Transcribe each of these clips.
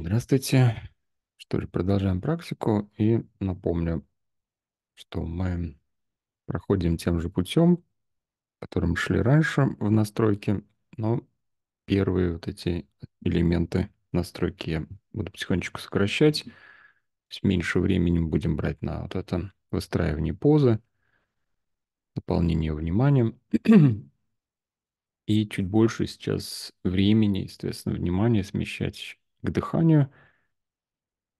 Здравствуйте. Что же, продолжаем практику и напомню, что мы проходим тем же путем, которым шли раньше в настройке, но первые вот эти элементы настройки я буду потихонечку сокращать. меньше времени будем брать на вот это выстраивание позы, наполнение вниманием. и чуть больше сейчас времени, естественно, внимание смещать к дыханию.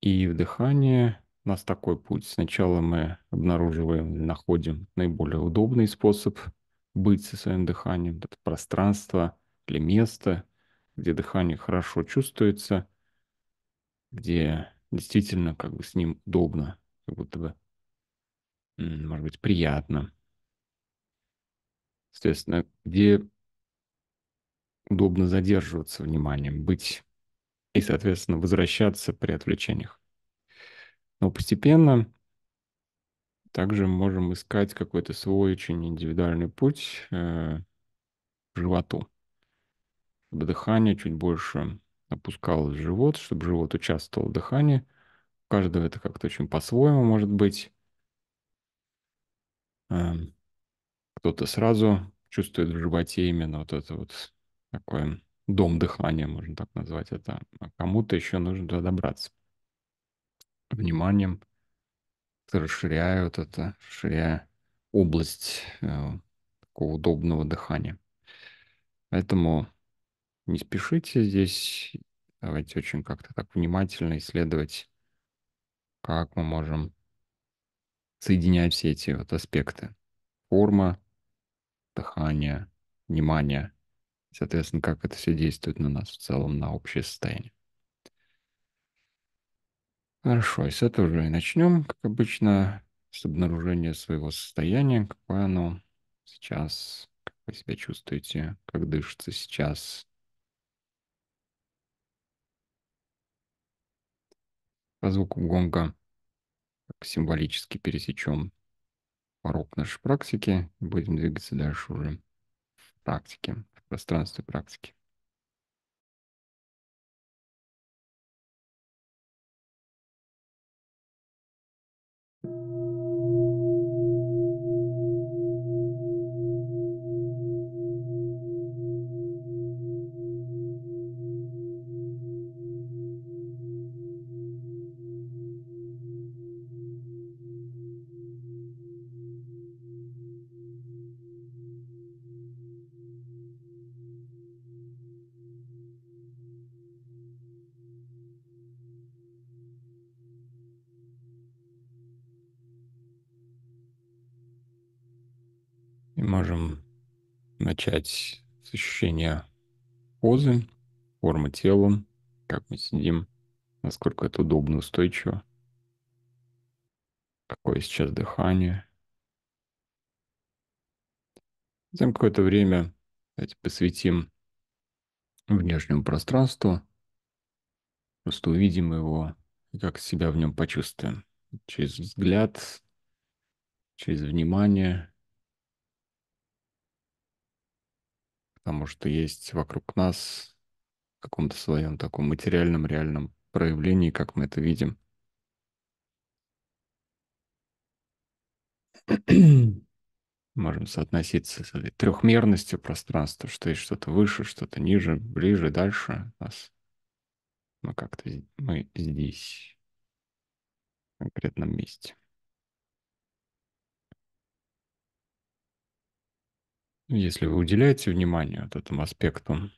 И в дыхании у нас такой путь. Сначала мы обнаруживаем, находим наиболее удобный способ быть со своим дыханием, это пространство или место, где дыхание хорошо чувствуется, где действительно как бы с ним удобно, как будто бы, может быть, приятно. Соответственно, где удобно задерживаться вниманием, быть и, соответственно, возвращаться при отвлечениях. Но постепенно также можем искать какой-то свой очень индивидуальный путь э, к животу. Чтобы дыхание чуть больше опускалось в живот, чтобы живот участвовал в дыхании. У каждого это как-то очень по-своему может быть. Э, кто-то сразу чувствует в животе именно вот это вот такое дом дыхания, можно так назвать это. А кому-то еще нужно туда добраться. Вниманием расширяю вот это, расширяя область э, такого удобного дыхания. Поэтому не спешите здесь. Давайте очень как-то так внимательно исследовать, как мы можем соединять все эти вот аспекты. Форма, дыхание, внимание – Соответственно, как это все действует на нас в целом, на общее состояние. Хорошо, и с этого уже и начнем, как обычно, с обнаружения своего состояния, какое оно сейчас, как вы себя чувствуете, как дышится сейчас. По звуку гонга символически пересечем порог нашей практики и будем двигаться дальше уже в практике пространстве практики. thank you начать с ощущения позы, формы тела, как мы сидим, насколько это удобно, устойчиво. Какое сейчас дыхание. Затем какое-то время давайте посвятим внешнему пространству. Просто увидим его и как себя в нем почувствуем. Через взгляд, через внимание, потому что есть вокруг нас в каком-то своем таком материальном, реальном проявлении, как мы это видим. Можем соотноситься с этой трехмерностью пространства, что есть что-то выше, что-то ниже, ближе, дальше нас. Но ну, как-то мы здесь, в конкретном месте. Ну, если вы уделяете внимание вот этому аспекту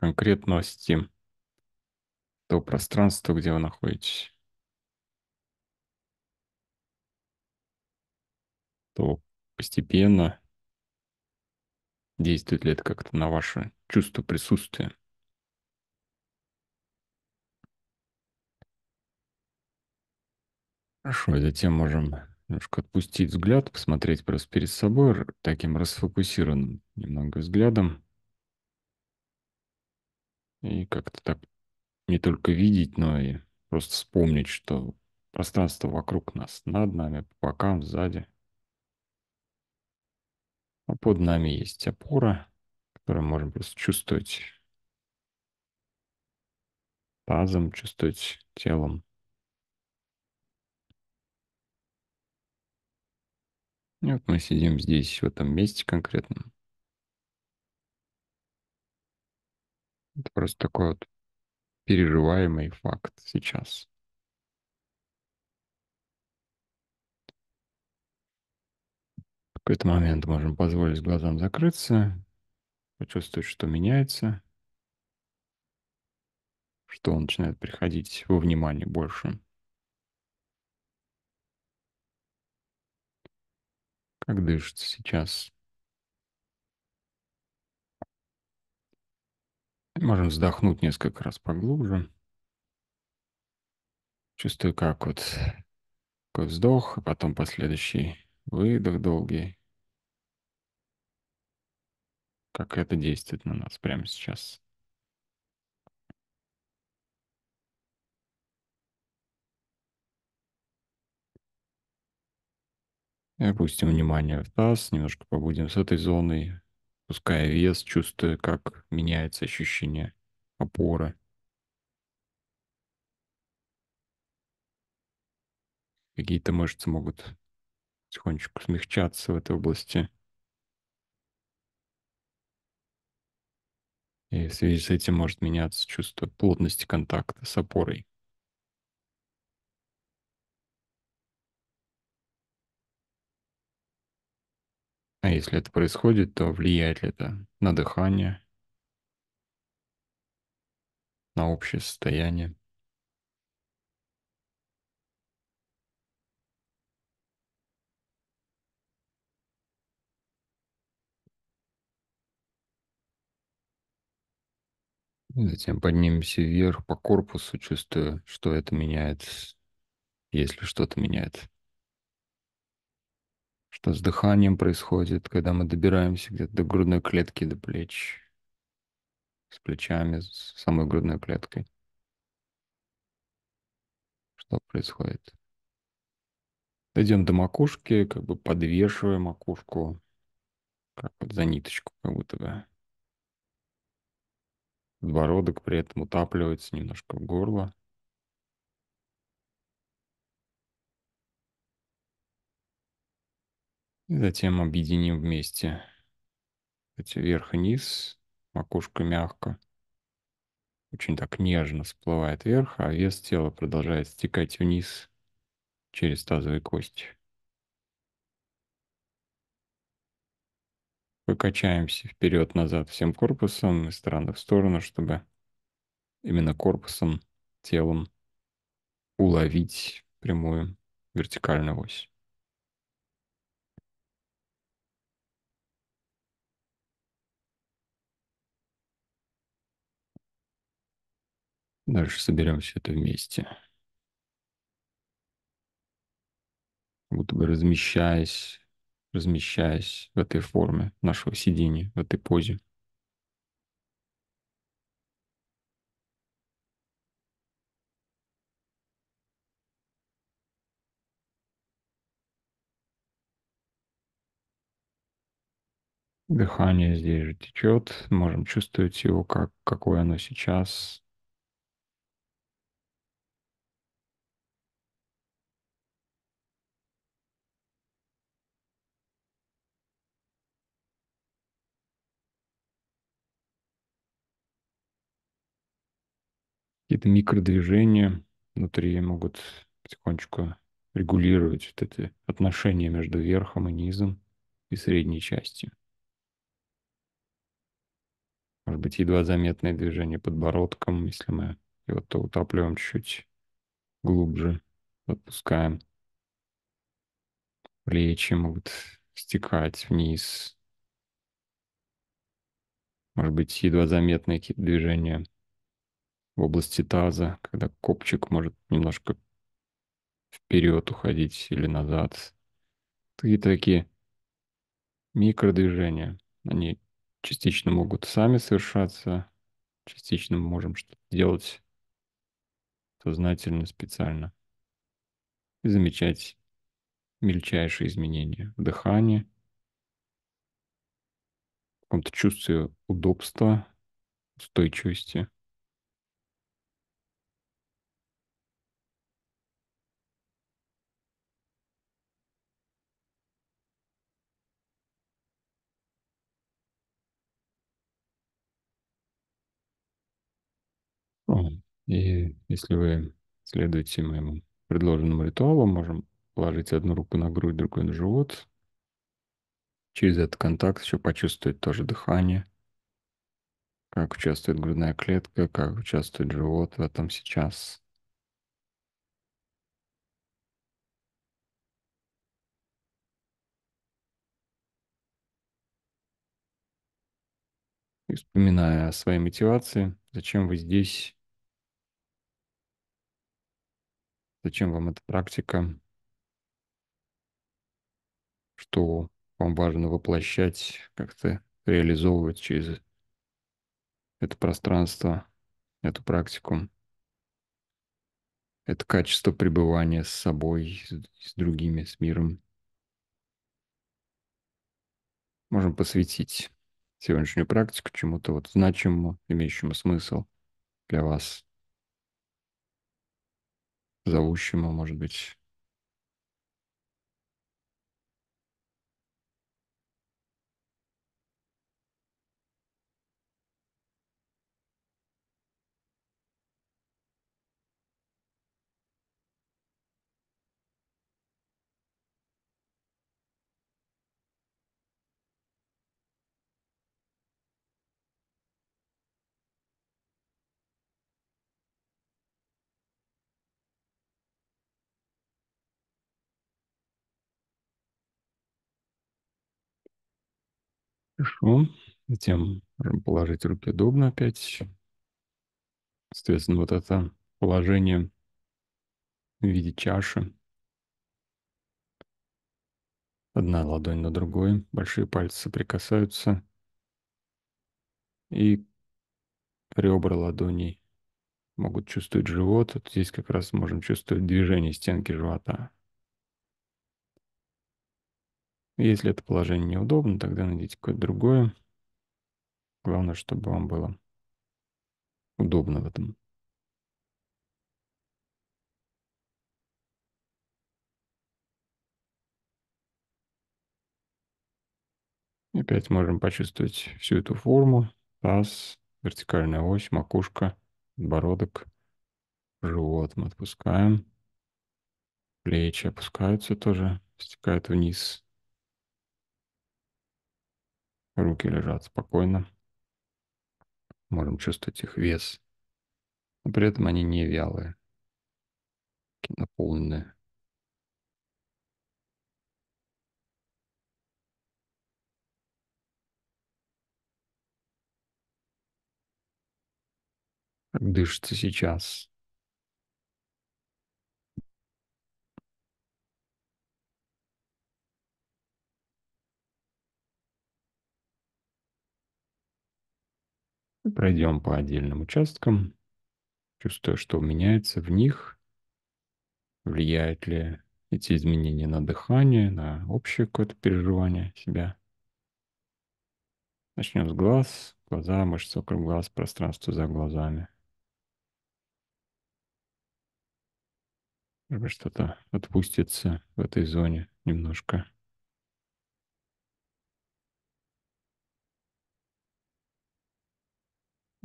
конкретности, то пространство, где вы находитесь, то постепенно действует ли это как-то на ваше чувство присутствия. Хорошо, затем можем немножко отпустить взгляд, посмотреть просто перед собой таким расфокусированным немного взглядом. И как-то так не только видеть, но и просто вспомнить, что пространство вокруг нас, над нами, по бокам, сзади. А под нами есть опора, которую можем просто чувствовать тазом, чувствовать телом. вот мы сидим здесь, в этом месте конкретно. Это просто такой вот переживаемый факт сейчас. В какой-то момент можем позволить глазам закрыться, почувствовать, что меняется, что он начинает приходить во внимание больше. Как дышится сейчас? Можем вздохнуть несколько раз поглубже. Чувствую, как вот такой вздох, а потом последующий выдох долгий. Как это действует на нас прямо сейчас. И опустим внимание в таз, немножко побудем с этой зоной, пуская вес, чувствуя, как меняется ощущение опоры. Какие-то мышцы могут потихонечку смягчаться в этой области. И в связи с этим может меняться чувство плотности контакта с опорой. А если это происходит, то влияет ли это на дыхание, на общее состояние? И затем поднимемся вверх по корпусу, чувствуя, что это меняет, если что-то меняет что с дыханием происходит, когда мы добираемся где-то до грудной клетки, до плеч, с плечами, с самой грудной клеткой. Что происходит? Дойдем до макушки, как бы подвешивая макушку, как вот за ниточку, как будто бы. Подбородок при этом утапливается немножко в горло. затем объединим вместе эти вверх и низ. Макушка мягко. Очень так нежно всплывает вверх, а вес тела продолжает стекать вниз через тазовые кости. Выкачаемся вперед-назад всем корпусом из стороны в сторону, чтобы именно корпусом, телом уловить прямую вертикальную ось. Дальше соберем все это вместе. Как будто бы размещаясь, размещаясь в этой форме нашего сидения, в этой позе. Дыхание здесь же течет, можем чувствовать его, как, какое оно сейчас, какие-то микродвижения внутри могут потихонечку регулировать вот эти отношения между верхом и низом и средней частью. Может быть, едва заметное движение подбородком, если мы его то утапливаем чуть глубже, отпускаем. Плечи могут стекать вниз. Может быть, едва заметные какие-то движения в области таза, когда копчик может немножко вперед уходить или назад. такие то такие микродвижения. Они частично могут сами совершаться, частично мы можем что-то делать сознательно, специально. И замечать мельчайшие изменения в дыхании, в каком-то чувстве удобства, устойчивости. И если вы следуете моему предложенному ритуалу, можем положить одну руку на грудь, другую на живот. Через этот контакт еще почувствовать тоже дыхание, как участвует грудная клетка, как участвует живот в этом сейчас. И вспоминая о своей мотивации, зачем вы здесь, Зачем вам эта практика? Что вам важно воплощать, как-то реализовывать через это пространство, эту практику? Это качество пребывания с собой, с другими, с миром. Можем посвятить сегодняшнюю практику чему-то вот значимому, имеющему смысл для вас, зовущему, может быть, Хорошо. Затем положить руки удобно опять. Соответственно, вот это положение в виде чаши. Одна ладонь на другой, большие пальцы соприкасаются. И ребра ладоней могут чувствовать живот. Вот здесь как раз можем чувствовать движение стенки живота. Если это положение неудобно, тогда найдите какое-то другое. Главное, чтобы вам было удобно в этом. опять можем почувствовать всю эту форму. Таз, вертикальная ось, макушка, подбородок, живот мы отпускаем. Плечи опускаются тоже, стекают вниз. Руки лежат спокойно. Можем чувствовать их вес. Но при этом они не вялые. наполненные. Как дышится сейчас. пройдем по отдельным участкам. Чувствуя, что меняется в них, влияет ли эти изменения на дыхание, на общее какое-то переживание себя. Начнем с глаз, глаза, мышцы вокруг глаз, пространство за глазами. Может быть, что-то отпустится в этой зоне немножко.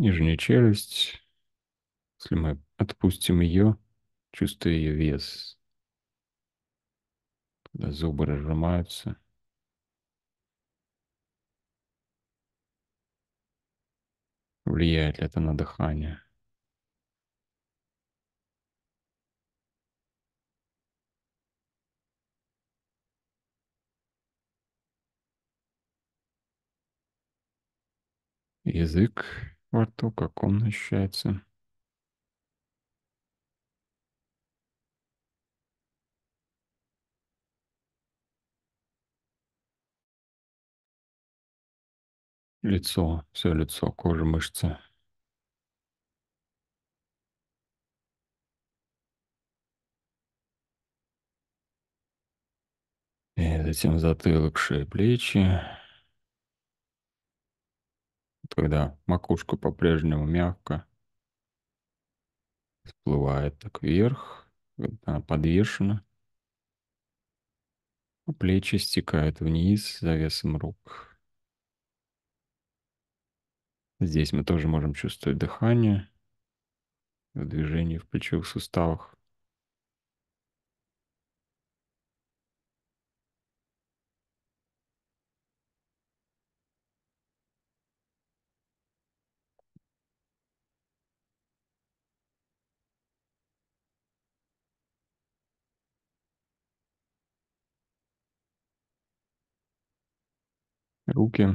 нижняя челюсть. Если мы отпустим ее, чувствуя ее вес, когда зубы разжимаются, влияет ли это на дыхание? Язык во рту, как он ощущается. Лицо, все лицо, кожа, мышцы. И затем затылок, шея, плечи когда макушка по-прежнему мягко всплывает так вверх, она подвешена. А плечи стекают вниз за весом рук. Здесь мы тоже можем чувствовать дыхание, движение в плечевых суставах. руки.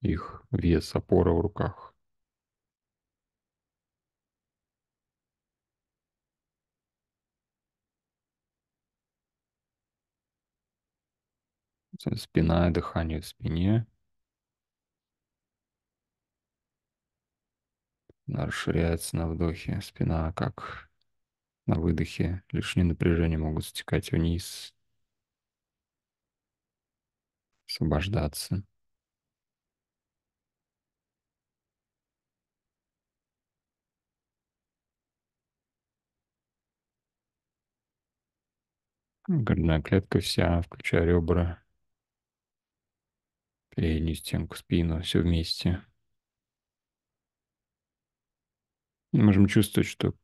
Их вес, опора в руках. Спина, дыхание в спине. Она расширяется на вдохе, спина как на выдохе. Лишние напряжения могут стекать вниз, освобождаться. Ну, грудная клетка вся, включая ребра, переднюю стенку, спину, все вместе. Мы можем чувствовать, что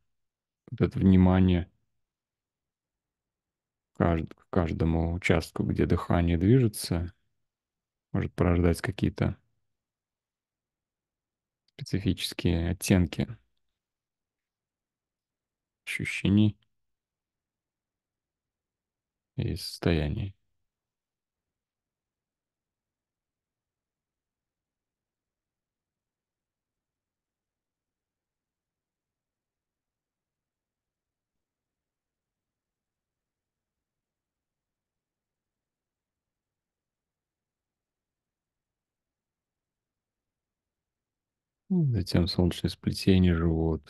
вот это внимание к каждому участку, где дыхание движется, может порождать какие-то специфические оттенки ощущений и состояний. Ну, затем солнечное сплетение, живот.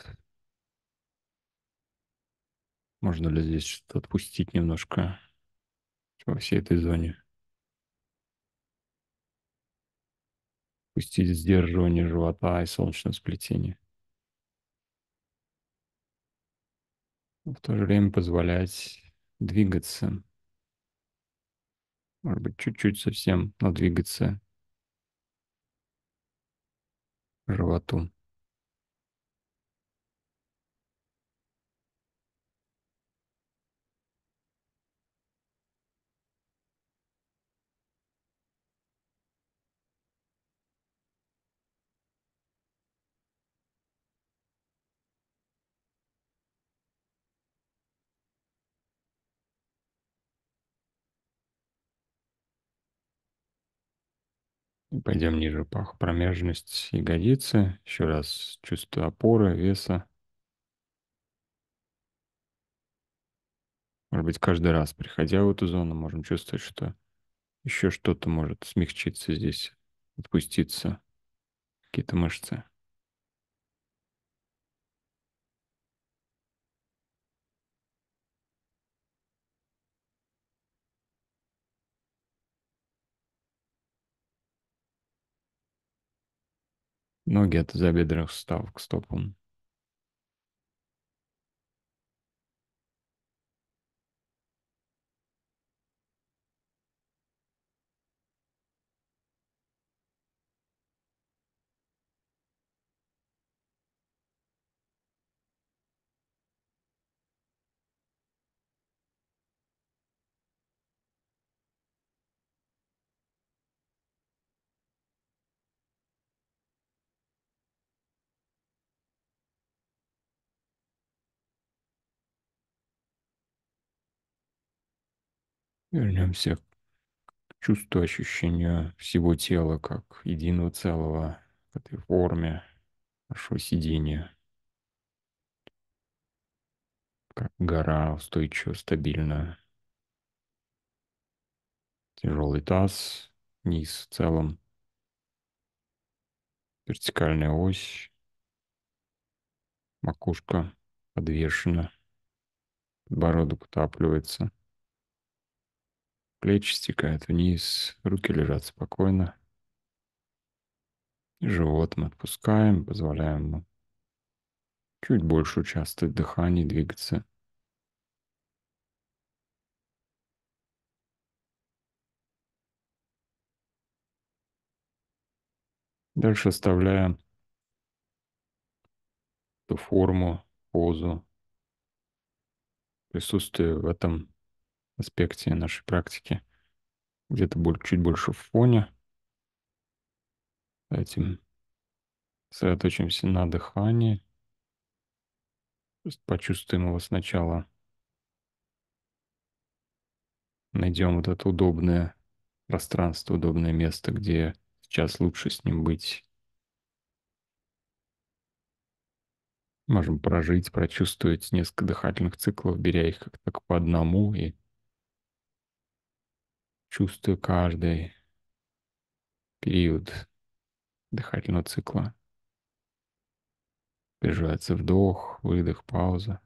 Можно ли здесь что-то отпустить немножко во всей этой зоне? Пустить сдерживание живота и солнечное сплетение. в то же время позволять двигаться. Может быть, чуть-чуть совсем, но двигаться животу Пойдем ниже пах. Промежность ягодицы. Еще раз чувство опоры, веса. Может быть, каждый раз, приходя в эту зону, можем чувствовать, что еще что-то может смягчиться здесь, отпуститься, какие-то мышцы. ноги от тазобедренных суставов к стопам. Вернемся к чувству ощущения всего тела как единого целого, к этой форме нашего сидения. Как гора устойчиво, стабильно. Тяжелый таз, низ в целом. Вертикальная ось. Макушка подвешена. Подбородок утапливается плечи стекают вниз, руки лежат спокойно. живот мы отпускаем, позволяем ему чуть больше участвовать в дыхании, двигаться. Дальше оставляем ту форму, позу, присутствие в этом аспекте нашей практики. Где-то чуть больше в фоне. Этим сосредоточимся на дыхании. Почувствуем его сначала. Найдем вот это удобное пространство, удобное место, где сейчас лучше с ним быть. Можем прожить, прочувствовать несколько дыхательных циклов, беря их как-то по одному и чувствую каждый период дыхательного цикла. Переживается вдох, выдох, пауза.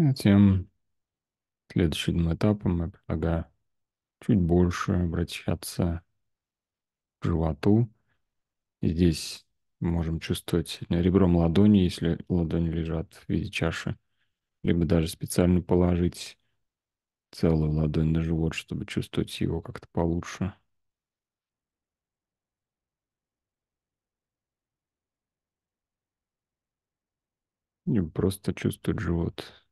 Затем следующим этапом я предлагаю чуть больше обращаться к животу. Здесь можем чувствовать ребром ладони, если ладони лежат в виде чаши, либо даже специально положить целую ладонь на живот, чтобы чувствовать его как-то получше. Или просто чувствовать живот.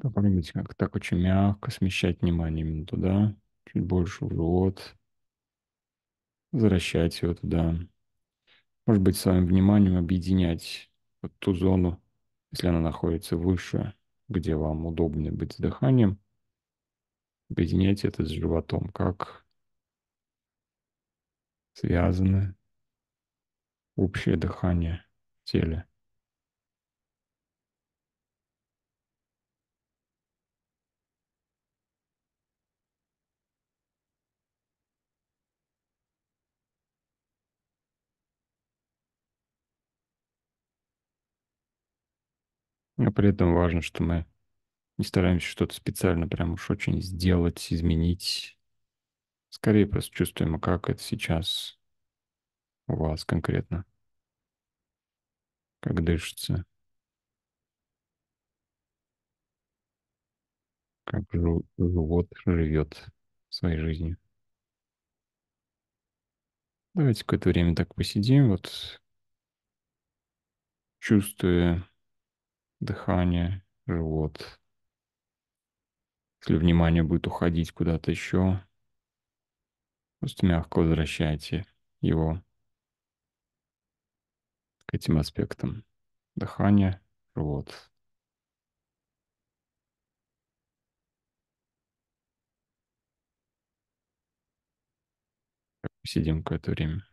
Попробуйте как так очень мягко смещать внимание именно туда, чуть больше в живот. Возвращать его туда. Может быть, своим вниманием объединять вот ту зону, если она находится выше, где вам удобнее быть с дыханием, объединять это с животом, как связаны общее дыхание в теле. Но а при этом важно, что мы не стараемся что-то специально прям уж очень сделать, изменить. Скорее просто чувствуем, а как это сейчас у вас конкретно. Как дышится. Как живот живет своей жизнью. Давайте какое-то время так посидим, вот чувствуя дыхание, живот. Если внимание будет уходить куда-то еще, просто мягко возвращайте его к этим аспектам. Дыхание, живот. Сидим какое-то время.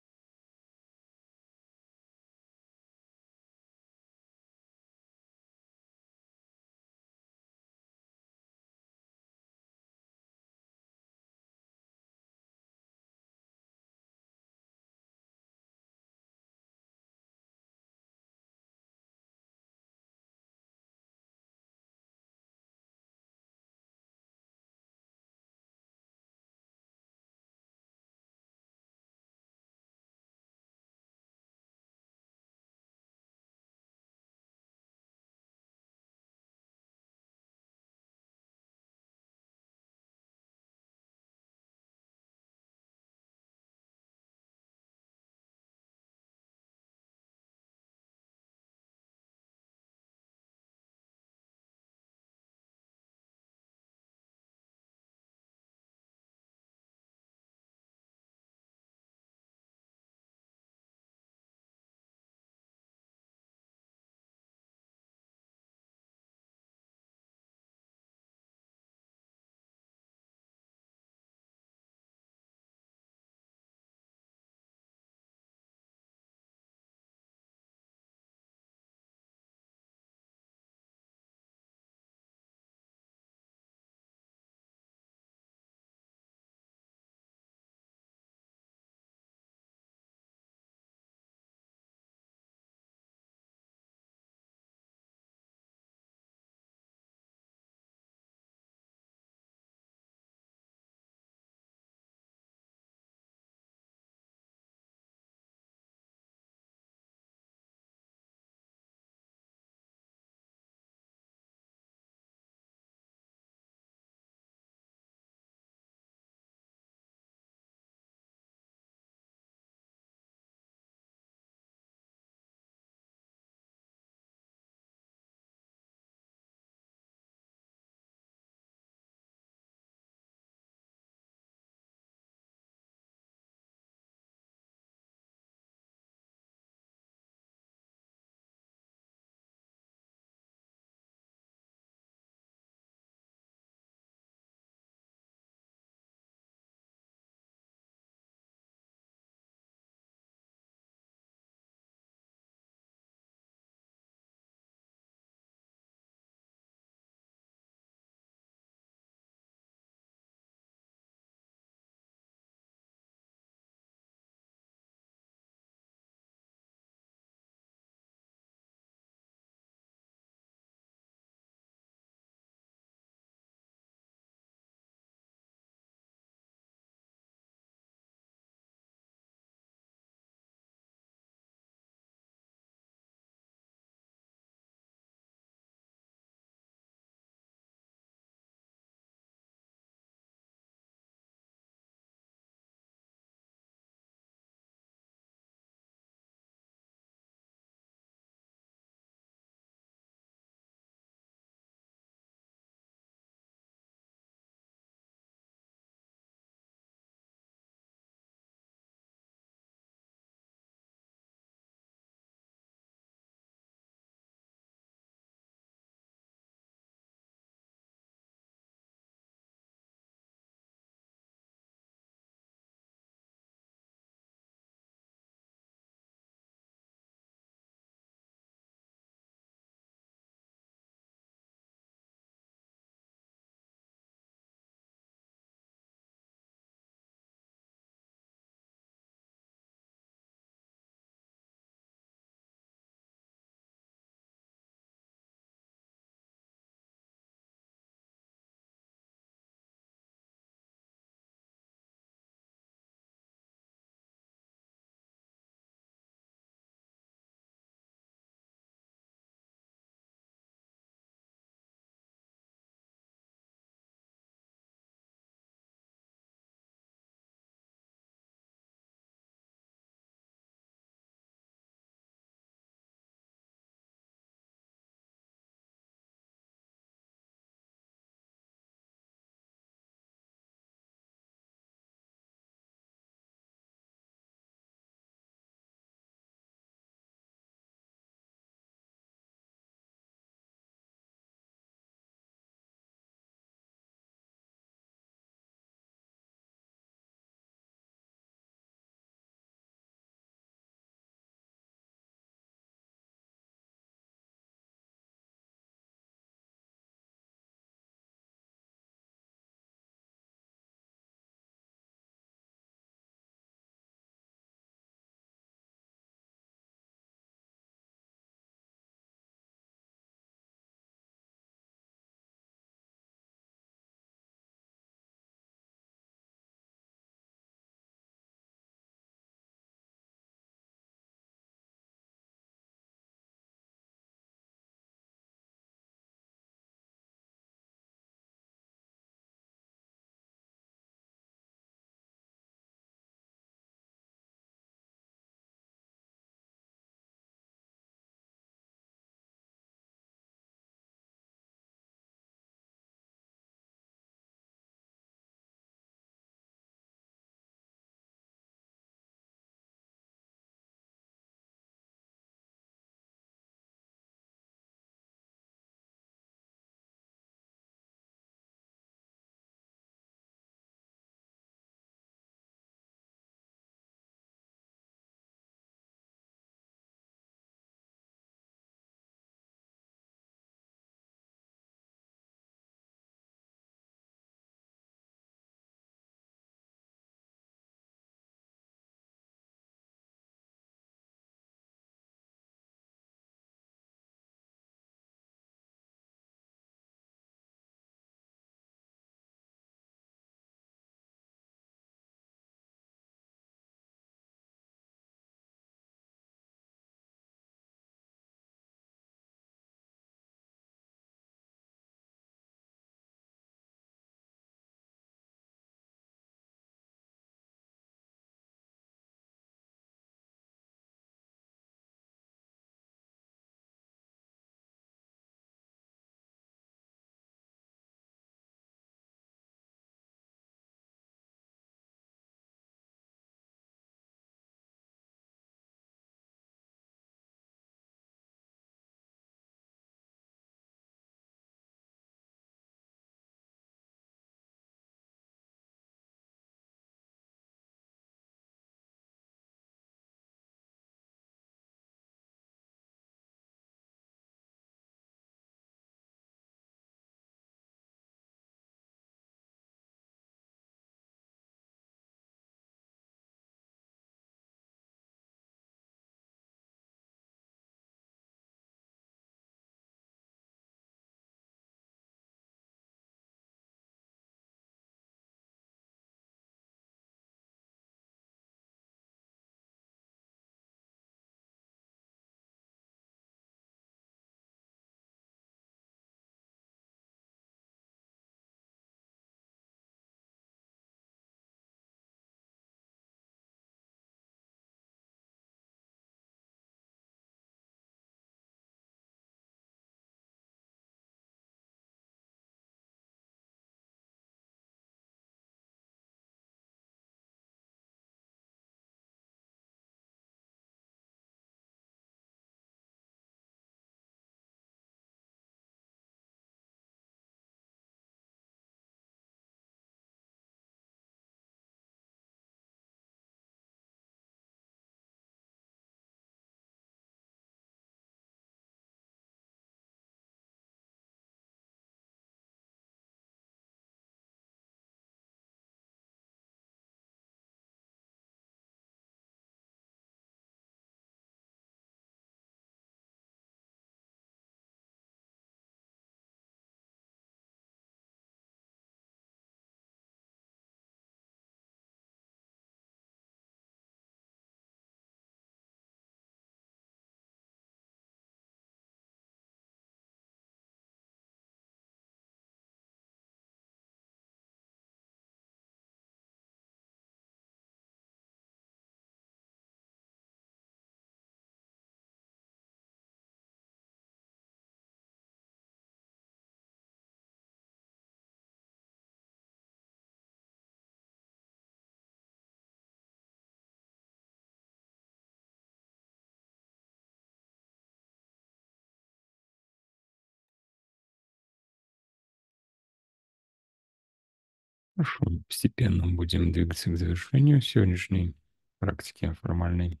Хорошо, постепенно будем двигаться к завершению сегодняшней практики формальной.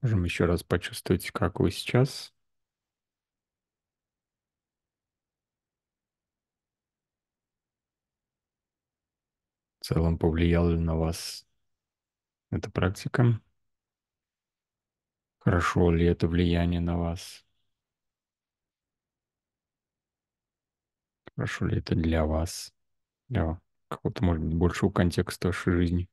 Можем еще раз почувствовать, как вы сейчас. В целом повлияла ли на вас эта практика? Хорошо ли это влияние на вас? Хорошо ли это для вас? для какого-то, может быть, большего контекста вашей жизни.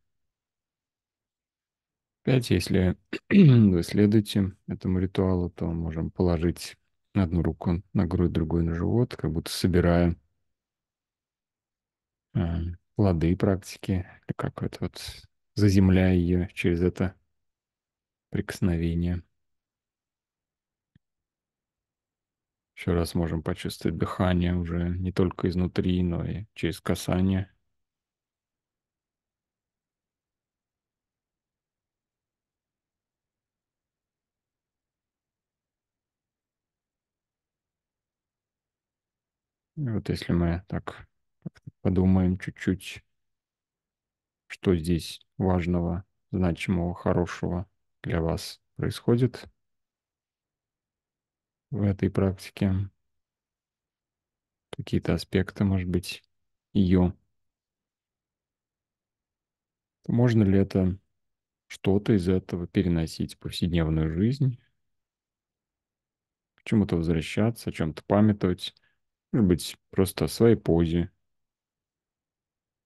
Опять, если вы следуете этому ритуалу, то можем положить одну руку на грудь, другую на живот, как будто собирая а, плоды практики, или как это вот заземляя ее через это прикосновение. Еще раз можем почувствовать дыхание уже не только изнутри, но и через касание. И вот если мы так подумаем чуть-чуть, что здесь важного, значимого, хорошего для вас происходит – в этой практике? Какие-то аспекты, может быть, ее? Можно ли это что-то из этого переносить в повседневную жизнь? К чему-то возвращаться, о чем-то памятовать? Может быть, просто о своей позе.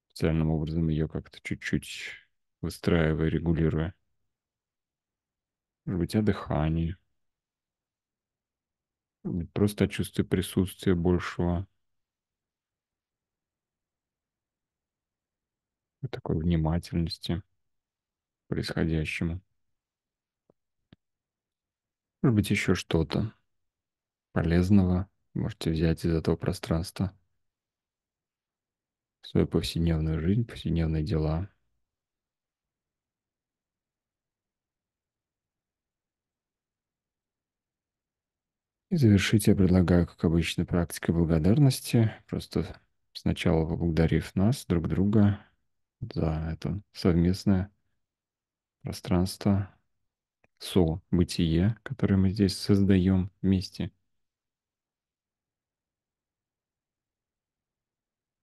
Специальным образом ее как-то чуть-чуть выстраивая, регулируя. Может быть, о дыхании. Просто о чувстве присутствия большего. Такой внимательности происходящему. Может быть, еще что-то полезного можете взять из этого пространства. Свою повседневную жизнь, повседневные дела – И завершить я предлагаю, как обычно, практикой благодарности. Просто сначала поблагодарив нас, друг друга, за это совместное пространство, со-бытие, которое мы здесь создаем вместе.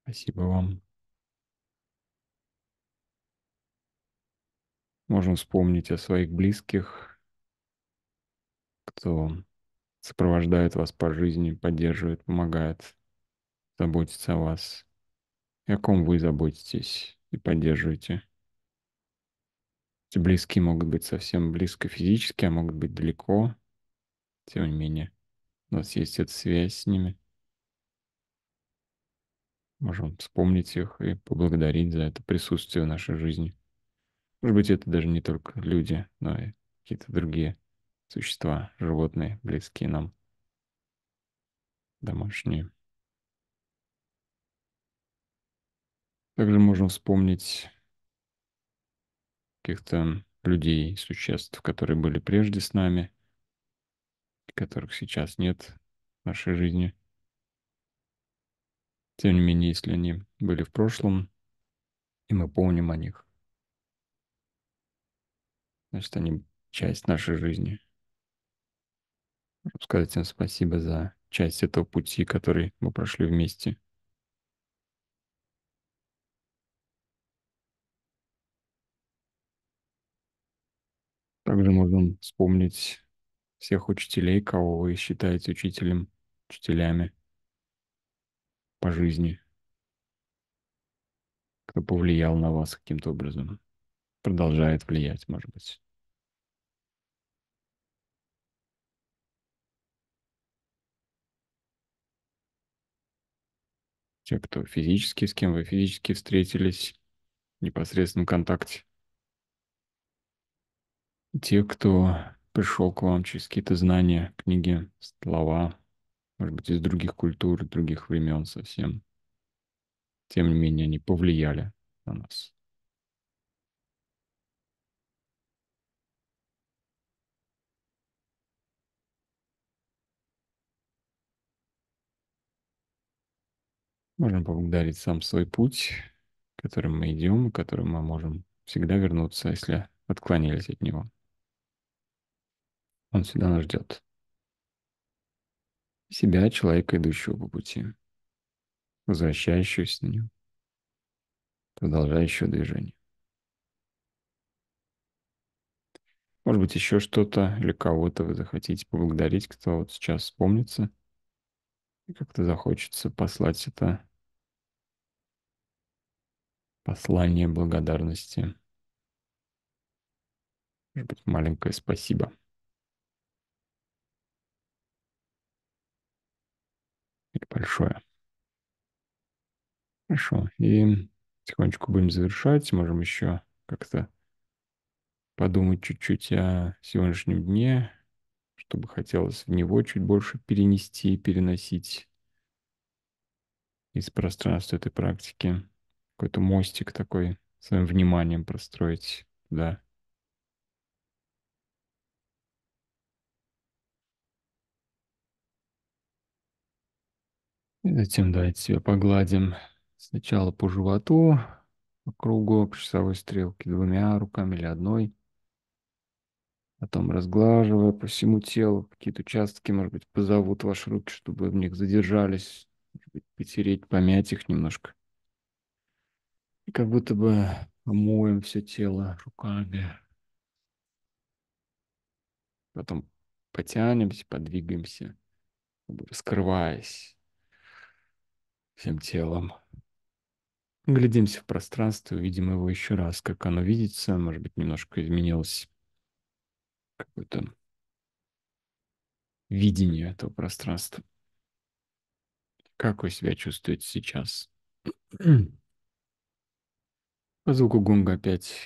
Спасибо вам. Можем вспомнить о своих близких, кто сопровождают вас по жизни, поддерживают, помогают, заботятся о вас, и о ком вы заботитесь и поддерживаете. Эти близкие могут быть совсем близко физически, а могут быть далеко. Тем не менее, у нас есть эта связь с ними. Можем вспомнить их и поблагодарить за это присутствие в нашей жизни. Может быть, это даже не только люди, но и какие-то другие существа, животные, близкие нам, домашние. Также можно вспомнить каких-то людей, существ, которые были прежде с нами, которых сейчас нет в нашей жизни. Тем не менее, если они были в прошлом, и мы помним о них, значит, они часть нашей жизни сказать всем спасибо за часть этого пути, который мы прошли вместе. Также можно вспомнить всех учителей, кого вы считаете учителем, учителями по жизни, кто повлиял на вас каким-то образом, продолжает влиять, может быть. те, кто физически, с кем вы физически встретились в непосредственном контакте, те, кто пришел к вам через какие-то знания, книги, слова, может быть, из других культур, других времен совсем. Тем не менее, они повлияли на нас. Можем поблагодарить сам свой путь, которым мы идем, которым мы можем всегда вернуться, если отклонились от него. Он всегда нас ждет. Себя, человека, идущего по пути, возвращающегося на него, продолжающего движение. Может быть, еще что-то или кого-то вы захотите поблагодарить, кто вот сейчас вспомнится. И как-то захочется послать это послание благодарности. Может быть, маленькое спасибо. Или большое. Хорошо. И потихонечку будем завершать. Можем еще как-то подумать чуть-чуть о сегодняшнем дне, чтобы хотелось в него чуть больше перенести и переносить из пространства этой практики какой-то мостик такой своим вниманием простроить, да. И затем давайте себя погладим сначала по животу, по кругу, по часовой стрелке двумя руками или одной. Потом разглаживая по всему телу какие-то участки, может быть, позовут ваши руки, чтобы в них задержались, может быть, потереть, помять их немножко. И как будто бы моем все тело руками. Потом потянемся, подвигаемся, раскрываясь всем телом. Глядимся в пространство, увидим его еще раз, как оно видится, может быть, немножко изменилось какое-то видение этого пространства. Как вы себя чувствуете сейчас? По звуку Гунга опять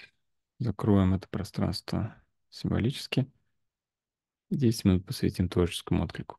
закроем это пространство символически. 10 минут посвятим творческому отклику.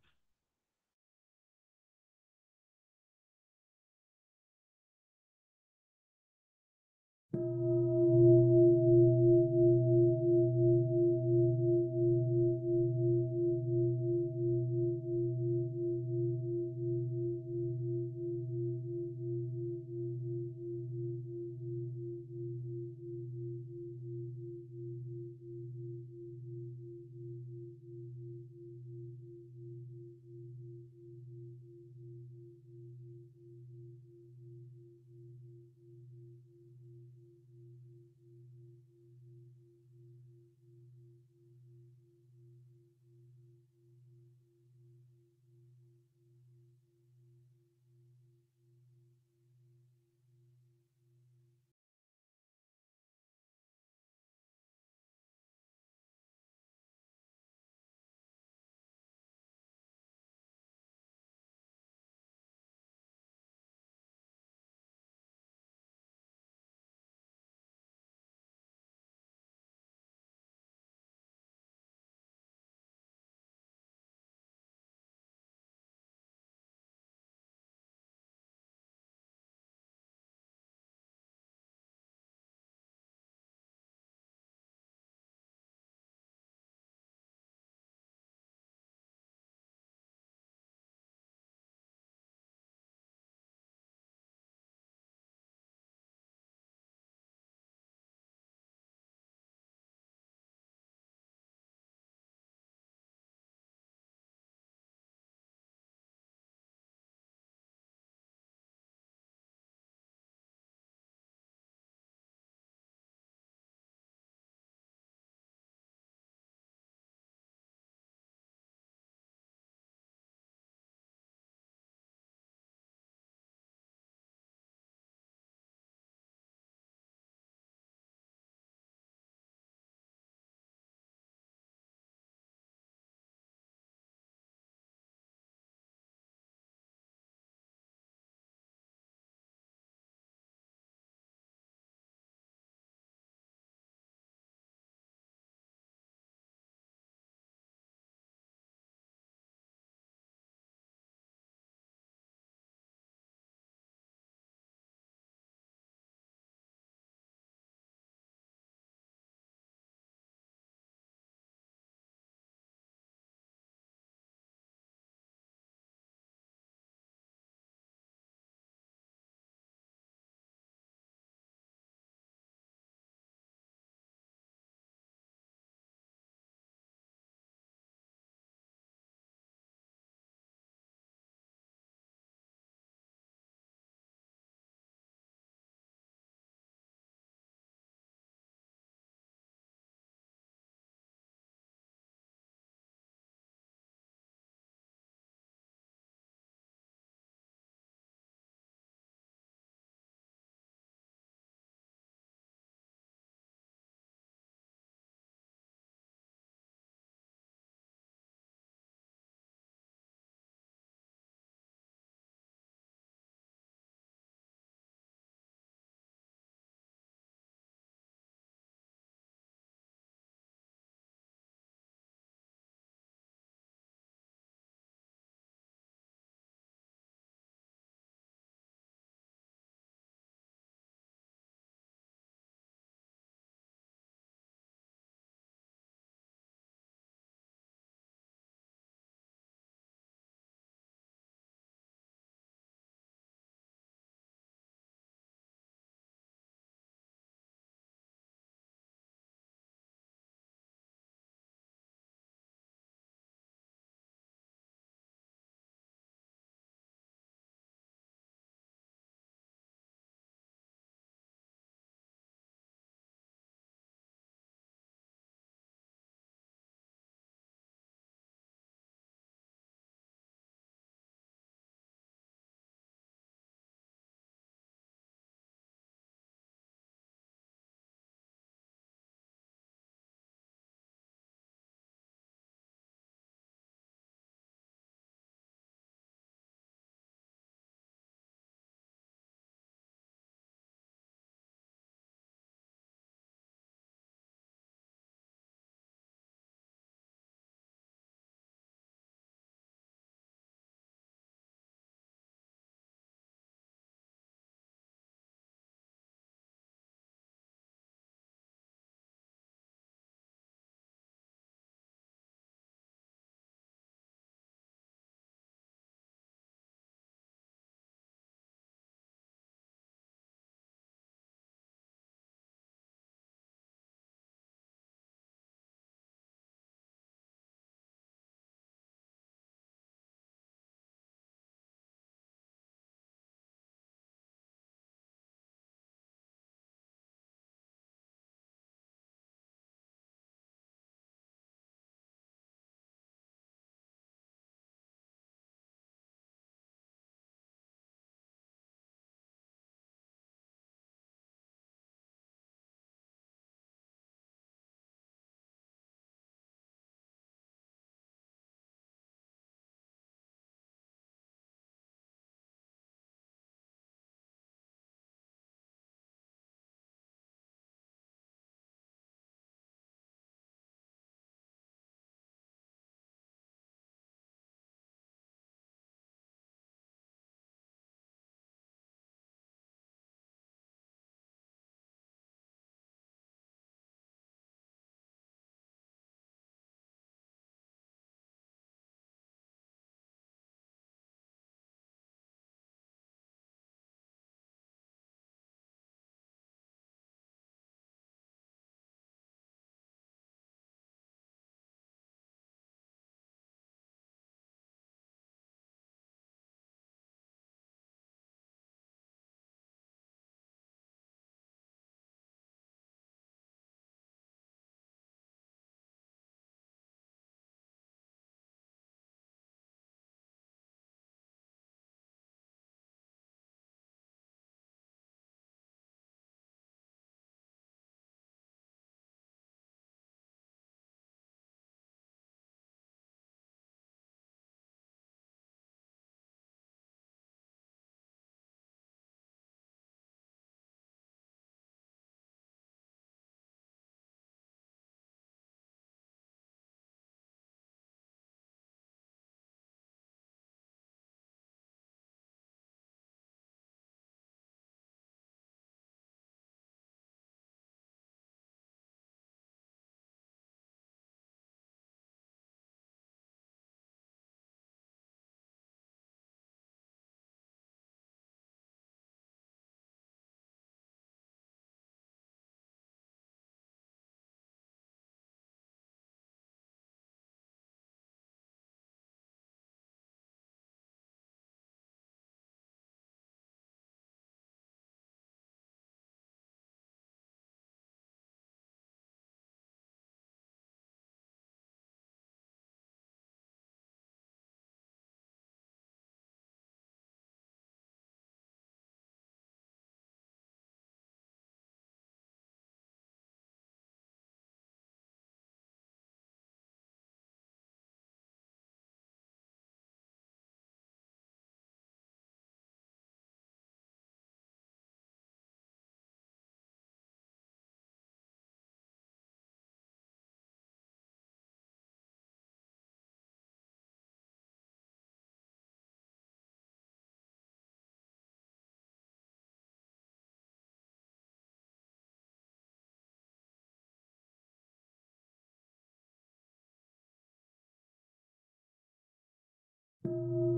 Thank you.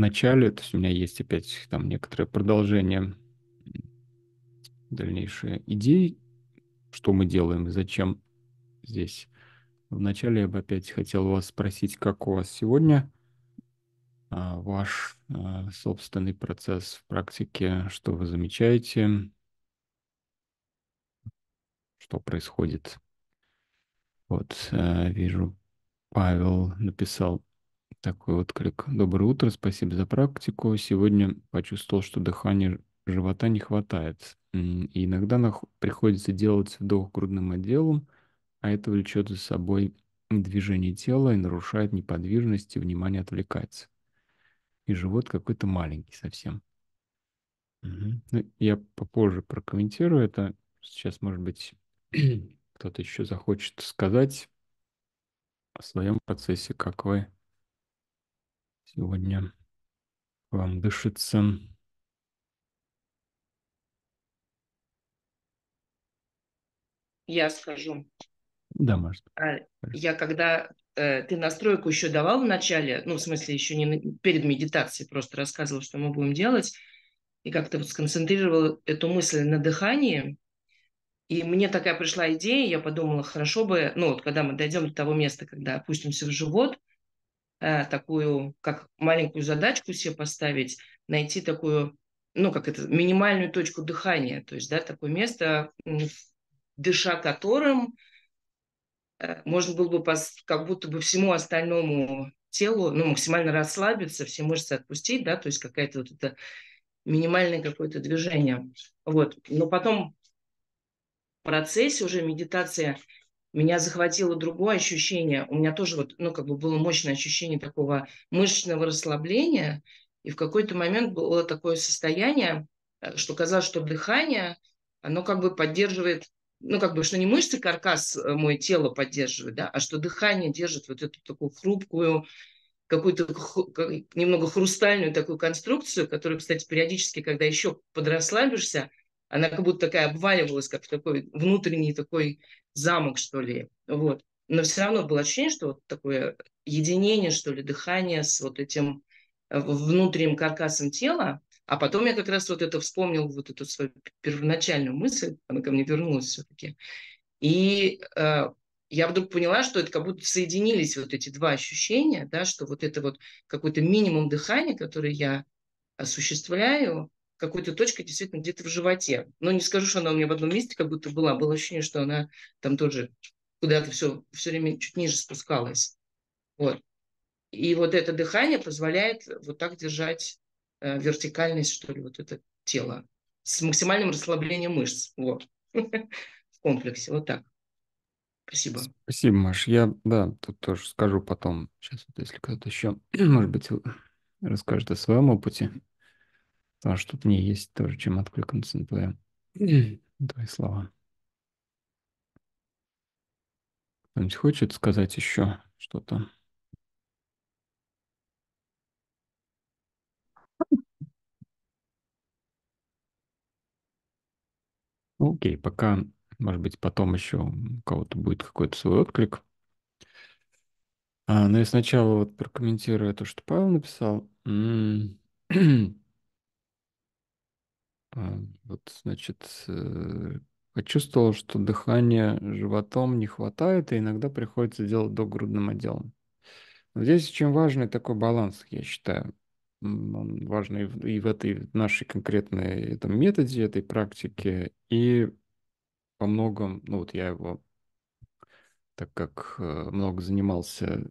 начале, то есть у меня есть опять там некоторое продолжение дальнейшие идеи, что мы делаем и зачем здесь. Вначале я бы опять хотел вас спросить, как у вас сегодня а, ваш а, собственный процесс в практике, что вы замечаете, что происходит. Вот э, вижу, Павел написал такой отклик. Доброе утро, спасибо за практику. Сегодня почувствовал, что дыхания живота не хватает. И иногда нах- приходится делать вдох грудным отделом, а это влечет за собой движение тела и нарушает неподвижность, и внимание отвлекается. И живот какой-то маленький совсем. Угу. я попозже прокомментирую это. Сейчас, может быть, кто-то еще захочет сказать о своем процессе, как вы Сегодня вам дышится. Я скажу. Да, может. А, я когда э, ты настройку еще давал в начале, ну, в смысле, еще не на, перед медитацией, просто рассказывал, что мы будем делать, и как-то вот сконцентрировал эту мысль на дыхании, и мне такая пришла идея, я подумала, хорошо бы, ну, вот когда мы дойдем до того места, когда опустимся в живот, Э, такую, как маленькую задачку себе поставить, найти такую, ну, как это, минимальную точку дыхания, то есть, да, такое место, дыша которым э, можно было бы пос, как будто бы всему остальному телу, ну, максимально расслабиться, все мышцы отпустить, да, то есть какая-то вот это минимальное какое-то движение. Вот. Но потом в процессе уже медитация – меня захватило другое ощущение. У меня тоже вот, ну, как бы было мощное ощущение такого мышечного расслабления. И в какой-то момент было такое состояние, э, что казалось, что дыхание, оно как бы поддерживает, ну, как бы, что не мышцы каркас э, мое тело поддерживает, да, а что дыхание держит вот эту такую хрупкую, какую-то немного хрустальную такую конструкцию, которую, кстати, периодически, когда еще подрасслабишься, она как будто такая обваливалась, как такой внутренний такой замок, что ли, вот. Но все равно было ощущение, что вот такое единение, что ли, дыхание с вот этим э, внутренним каркасом тела, а потом я как раз вот это вспомнил, вот эту свою первоначальную мысль, она ко мне вернулась все-таки. И э, я вдруг поняла, что это как будто соединились вот эти два ощущения, да, что вот это вот какой-то минимум дыхания, который я осуществляю, какой-то точкой действительно где-то в животе. Но не скажу, что она у меня в одном месте как будто была. Было ощущение, что она там тоже куда-то все, все время чуть ниже спускалась. Вот. И вот это дыхание позволяет вот так держать э, вертикальность, что ли, вот это тело с максимальным расслаблением мышц. Вот. В комплексе. Вот так. Спасибо. Спасибо, Маш. Я, да, тут тоже скажу потом. Сейчас, вот, если кто-то еще, может быть, расскажет о своем опыте. Потому а что тут не есть тоже чем откликнуться на твои, твои слова. Кто-нибудь хочет сказать еще что-то? Ну, окей, пока, может быть, потом еще у кого-то будет какой-то свой отклик. А, но ну, я сначала вот прокомментирую то, что Павел написал. А, вот, значит, э, почувствовал, что дыхания животом не хватает, и иногда приходится делать до грудным отделом. Но здесь очень важный такой баланс, я считаю. Он важный и в этой нашей конкретной этом методе, этой практике, и по многом, ну вот я его, так как э, много занимался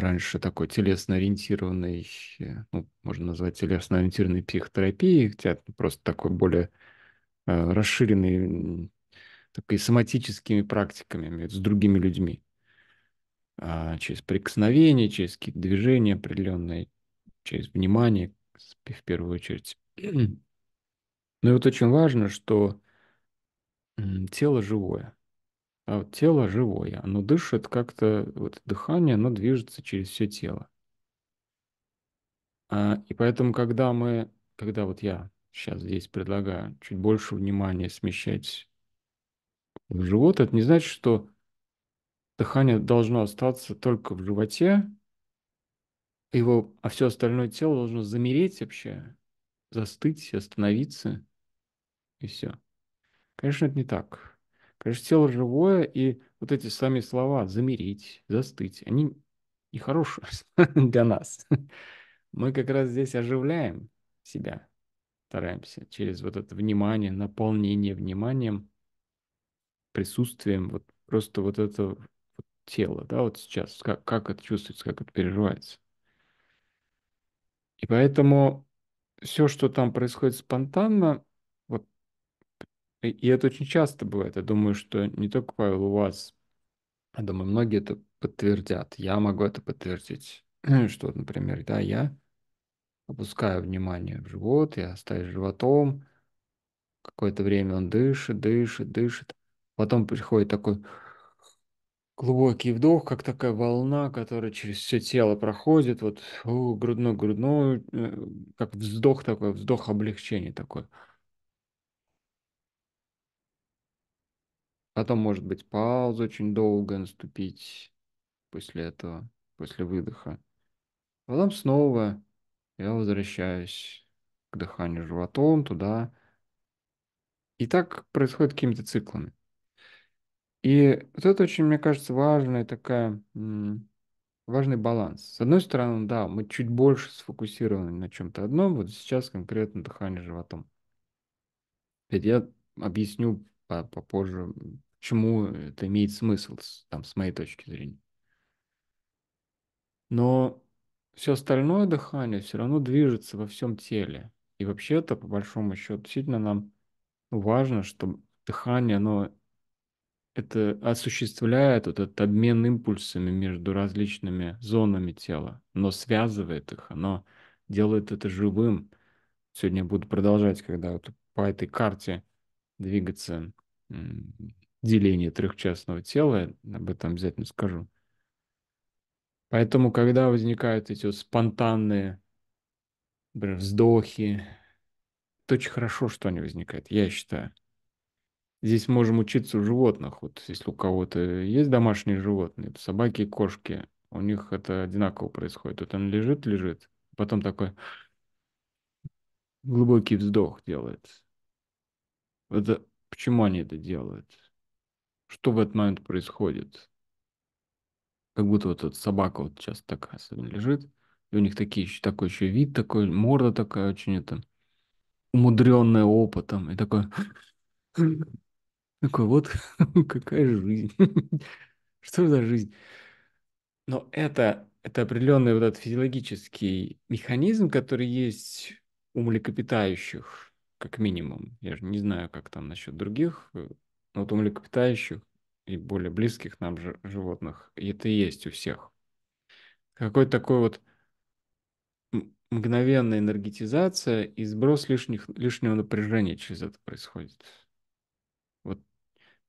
раньше такой телесно-ориентированной, э, ну, можно назвать телесно-ориентированной психотерапией, хотя просто такой более э, расширенный такой соматическими практиками с другими людьми. А, через прикосновение, через какие-то движения определенные, через внимание в первую очередь. Ну и вот очень важно, что тело живое а вот тело живое, оно дышит как-то, вот дыхание, оно движется через все тело. А, и поэтому, когда мы, когда вот я сейчас здесь предлагаю чуть больше внимания смещать в живот, это не значит, что дыхание должно остаться только в животе, его, а все остальное тело должно замереть вообще, застыть, остановиться, и все. Конечно, это не так. Конечно, тело живое, и вот эти сами слова «замереть», «застыть», они нехорошие для нас. Мы как раз здесь оживляем себя, стараемся через вот это внимание, наполнение вниманием, присутствием, вот просто вот это вот тело, да, вот сейчас, как, как это чувствуется, как это переживается. И поэтому все, что там происходит спонтанно, и, это очень часто бывает. Я думаю, что не только, Павел, у вас. Я думаю, многие это подтвердят. Я могу это подтвердить. что, например, да, я опускаю внимание в живот, я остаюсь животом, какое-то время он дышит, дышит, дышит. Потом приходит такой глубокий вдох, как такая волна, которая через все тело проходит, вот грудной-грудной, э, как вздох такой, вздох облегчения такой. Потом а может быть пауза очень долго наступить после этого, после выдоха. Потом снова я возвращаюсь к дыханию животом туда. И так происходит какими-то циклами. И вот это очень, мне кажется, важная такая, важный баланс. С одной стороны, да, мы чуть больше сфокусированы на чем-то одном, вот сейчас конкретно дыхание животом. Ведь я объясню попозже, почему это имеет смысл там, с моей точки зрения. Но все остальное дыхание все равно движется во всем теле. И вообще-то, по большому счету, действительно нам важно, что дыхание, оно это осуществляет вот этот обмен импульсами между различными зонами тела, но связывает их, оно делает это живым. Сегодня буду продолжать, когда вот по этой карте двигаться деление трехчастного тела, об этом обязательно скажу. Поэтому, когда возникают эти вот спонтанные например, вздохи, то очень хорошо, что они возникают, я считаю. Здесь можем учиться у животных. Вот если у кого-то есть домашние животные, то собаки и кошки, у них это одинаково происходит. Вот он лежит, лежит, потом такой глубокий вздох делает. Это Почему они это делают? Что в этот момент происходит? Как будто вот эта собака вот сейчас такая лежит, и у них такие, такой еще вид, такой, морда такая очень это умудренная опытом, и такой, такой вот, какая жизнь, что за жизнь. Но это, это определенный вот этот физиологический механизм, который есть у млекопитающих, как минимум. Я же не знаю, как там насчет других, э, но вот у млекопитающих и более близких нам же животных это есть у всех. Какой-то такой вот мгновенная энергетизация и сброс лишних, лишнего напряжения через это происходит. Вот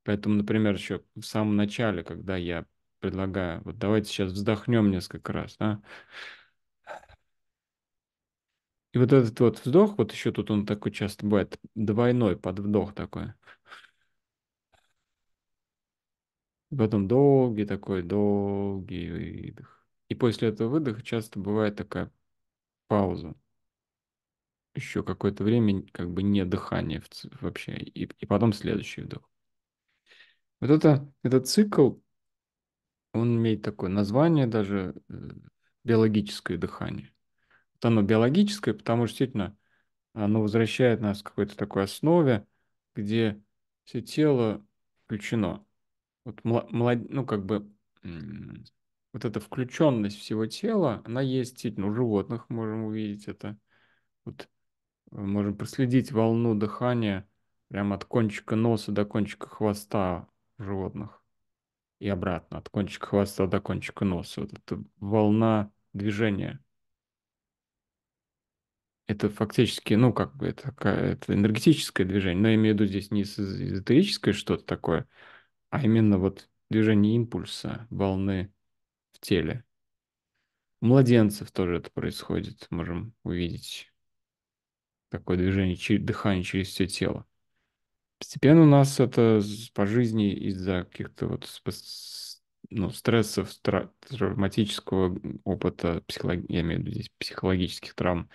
поэтому, например, еще в самом начале, когда я предлагаю, вот давайте сейчас вздохнем несколько раз, да, и вот этот вот вдох, вот еще тут он такой часто бывает, двойной подвдох такой. Потом долгий такой, долгий выдох. И после этого выдоха часто бывает такая пауза. Еще какое-то время как бы не дыхание вообще. И, и потом следующий вдох. Вот это, этот цикл, он имеет такое название даже э, биологическое дыхание да, оно биологическое, потому что действительно оно возвращает нас к какой-то такой основе, где все тело включено. Вот млад... ну, как бы вот эта включенность всего тела, она есть действительно у животных, можем увидеть это. Вот э, можем проследить волну дыхания прямо от кончика носа до кончика хвоста у животных. И обратно, от кончика хвоста до кончика носа. Вот эта волна движения это фактически, ну, как бы, это, это энергетическое движение, но я имею в виду здесь не эзотерическое что-то такое, а именно вот движение импульса, волны в теле. У младенцев тоже это происходит, можем увидеть такое движение дыхания через все тело. Постепенно у нас это по жизни из-за каких-то вот ну, стрессов, травматического опыта, психолог... я имею в виду здесь психологических травм,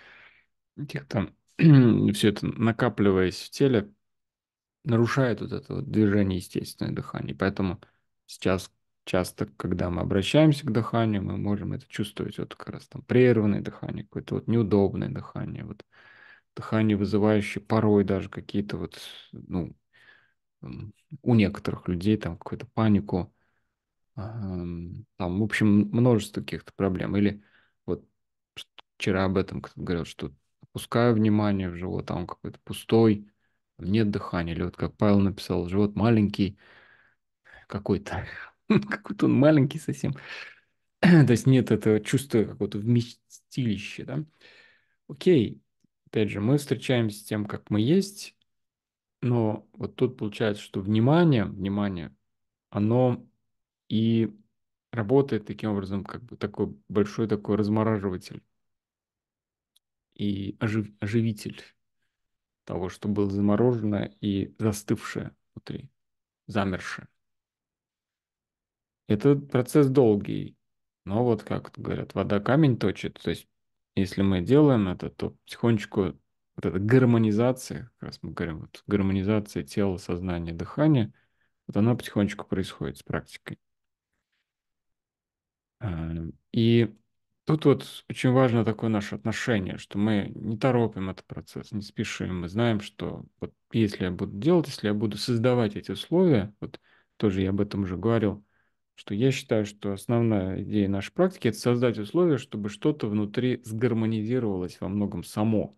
каких-то все это накапливаясь в теле, нарушает вот это вот движение естественное дыхание. Поэтому сейчас часто, когда мы обращаемся к дыханию, мы можем это чувствовать. Вот как раз там прерванное дыхание, какое-то вот неудобное дыхание, вот дыхание, вызывающее порой даже какие-то вот, ну, у некоторых людей там какую-то панику, там, в общем, множество каких-то проблем. Или вот вчера об этом кто-то говорил, что пускаю внимание в живот, там какой-то пустой, нет дыхания. Или вот как Павел написал, живот маленький какой-то. Ну, какой-то он маленький совсем. То есть нет этого чувства какого-то вместилища, да. Окей, опять же, мы встречаемся с тем, как мы есть, но вот тут получается, что внимание, внимание, оно и работает таким образом, как бы такой большой такой размораживатель и ожив, оживитель того, что было заморожено и застывшее внутри, замершее. Это процесс долгий, но вот как говорят, вода камень точит, то есть если мы делаем это, то потихонечку вот эта гармонизация, как раз мы говорим, вот гармонизация тела, сознания, дыхания, вот она потихонечку происходит с практикой. Эм, и Тут вот очень важно такое наше отношение, что мы не торопим этот процесс, не спешим. Мы знаем, что вот если я буду делать, если я буду создавать эти условия, вот тоже я об этом уже говорил, что я считаю, что основная идея нашей практики – это создать условия, чтобы что-то внутри сгармонизировалось во многом само.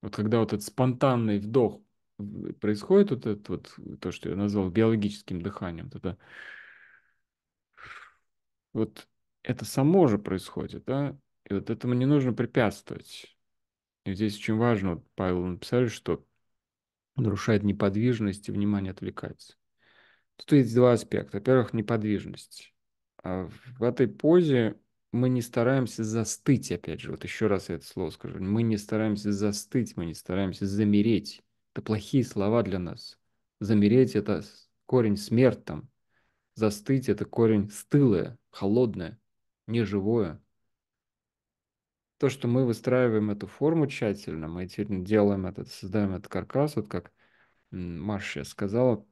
Вот когда вот этот спонтанный вдох э, происходит, вот это вот, э, то, что я назвал биологическим дыханием, тогда вот это само же происходит, да, и вот этому не нужно препятствовать. И здесь очень важно, вот Павел написал, что нарушает неподвижность и внимание отвлекается. Тут есть два аспекта. Во-первых, неподвижность. А в этой позе мы не стараемся застыть, опять же, вот еще раз я это слово скажу. Мы не стараемся застыть, мы не стараемся замереть. Это плохие слова для нас. Замереть – это корень смерть там. Застыть – это корень стылое, холодное неживое. То, что мы выстраиваем эту форму тщательно, мы действительно делаем этот, создаем этот каркас, вот как Маша сейчас сказала,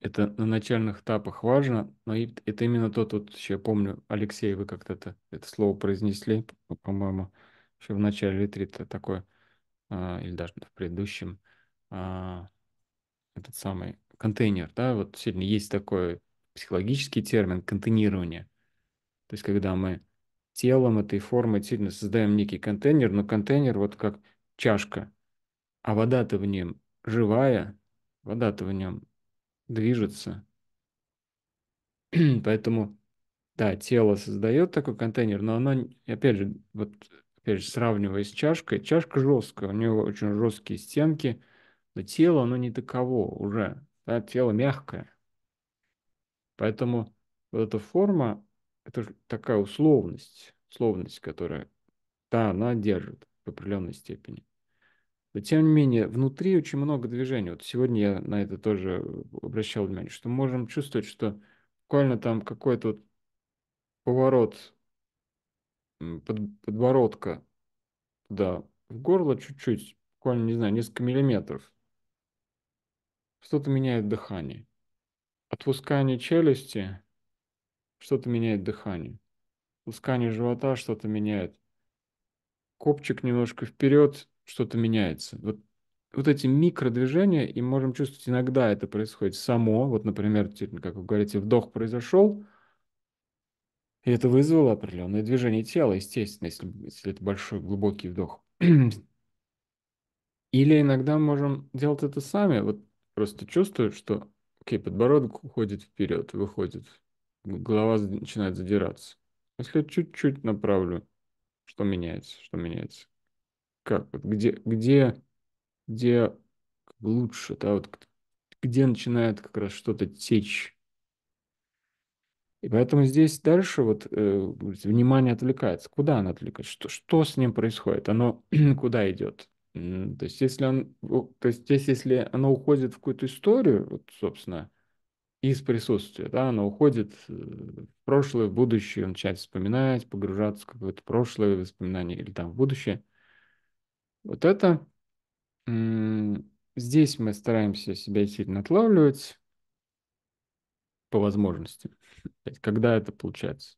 это на начальных этапах важно, но это именно тот, вот еще я помню, Алексей, вы как-то это, это слово произнесли, по-моему, еще в начале ретрита такое, а, или даже в предыдущем, а, этот самый контейнер, да, вот сегодня есть такой психологический термин контейнирование. То есть, когда мы телом этой формы действительно создаем некий контейнер, но контейнер вот как чашка, а вода-то в нем живая, вода-то в нем движется. Поэтому, да, тело создает такой контейнер, но оно, опять же, вот опять же, сравнивая с чашкой, чашка жесткая, у нее очень жесткие стенки, но тело, оно не таково уже, да, тело мягкое. Поэтому вот эта форма, это такая условность, условность, которая, да, она держит в определенной степени. Но тем не менее, внутри очень много движений. Вот сегодня я на это тоже э, обращал внимание, что мы можем чувствовать, что буквально там какой-то вот поворот под, подбородка туда, в горло чуть-чуть, буквально, не знаю, несколько миллиметров. Что-то меняет дыхание. Отпускание челюсти – что-то меняет дыхание. Пускание живота что-то меняет. Копчик немножко вперед, что-то меняется. Вот, вот эти микродвижения, и можем чувствовать, иногда это происходит само. Вот, например, как вы говорите, вдох произошел, и это вызвало определенное движение тела, естественно, если, если это большой глубокий вдох. Или иногда можем делать это сами, вот просто чувствую, что окей, подбородок уходит вперед, выходит голова начинает задираться. Если я чуть-чуть направлю, что меняется, что меняется. Как, вот где, где, где лучше, да, вот где начинает как раз что-то течь. И поэтому здесь дальше вот э, внимание отвлекается. Куда оно отвлекается? Что, что с ним происходит? Оно куда идет? То есть, если он, то есть здесь, если оно уходит в какую-то историю, вот, собственно, из присутствия. Да? Оно уходит э, в прошлое, в будущее, он начинает вспоминать, погружаться в какое-то прошлое воспоминание или там в будущее. Вот это здесь мы стараемся себя сильно отлавливать по возможности, когда это получается.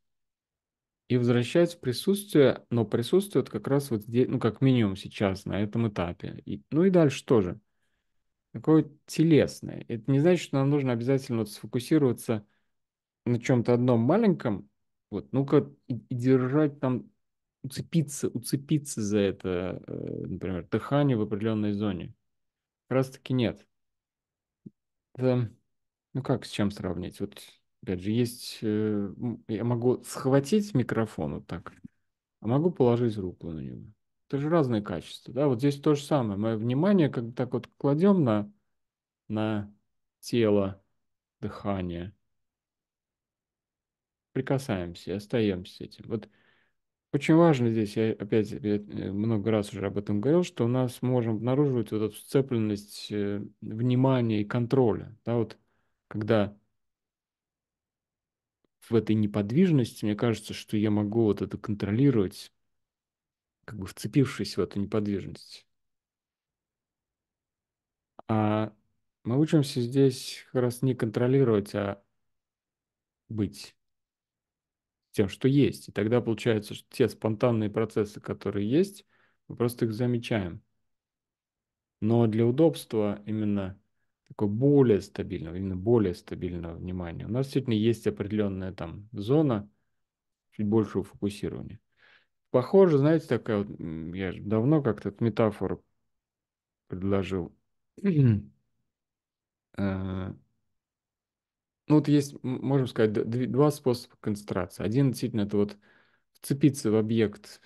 И возвращать в присутствие, но присутствие вот как раз вот здесь, ну, как минимум сейчас, на этом этапе. И, ну и дальше тоже такое телесное. Это не значит, что нам нужно обязательно вот сфокусироваться на чем-то одном маленьком, вот, ну-ка, и, и держать там, уцепиться, уцепиться за это, э, например, дыхание в определенной зоне. Как раз таки нет. Это, ну как, с чем сравнить? Вот, опять же, есть, э, я могу схватить микрофон вот так, а могу положить руку на него это же разные качества, да, вот здесь то же самое, мы внимание как бы так вот кладем на, на тело, дыхание, прикасаемся остаемся с этим. Вот очень важно здесь, я опять я э, много раз уже об этом говорил, что у нас можем обнаруживать вот эту сцепленность э, внимания и контроля. Да, вот когда в этой неподвижности, мне кажется, что я могу вот это контролировать, как бы вцепившись в эту неподвижность. А мы учимся здесь как раз не контролировать, а быть тем, что есть. И тогда получается, что те спонтанные процессы, которые есть, мы просто их замечаем. Но для удобства именно такой более стабильного, именно более стабильного внимания. У нас действительно есть определенная там зона чуть большего фокусирования. Похоже, знаете, такая вот, я же давно как-то эту метафору предложил. Э, ну вот есть, можем сказать, два способа концентрации. Один действительно это вот вцепиться в объект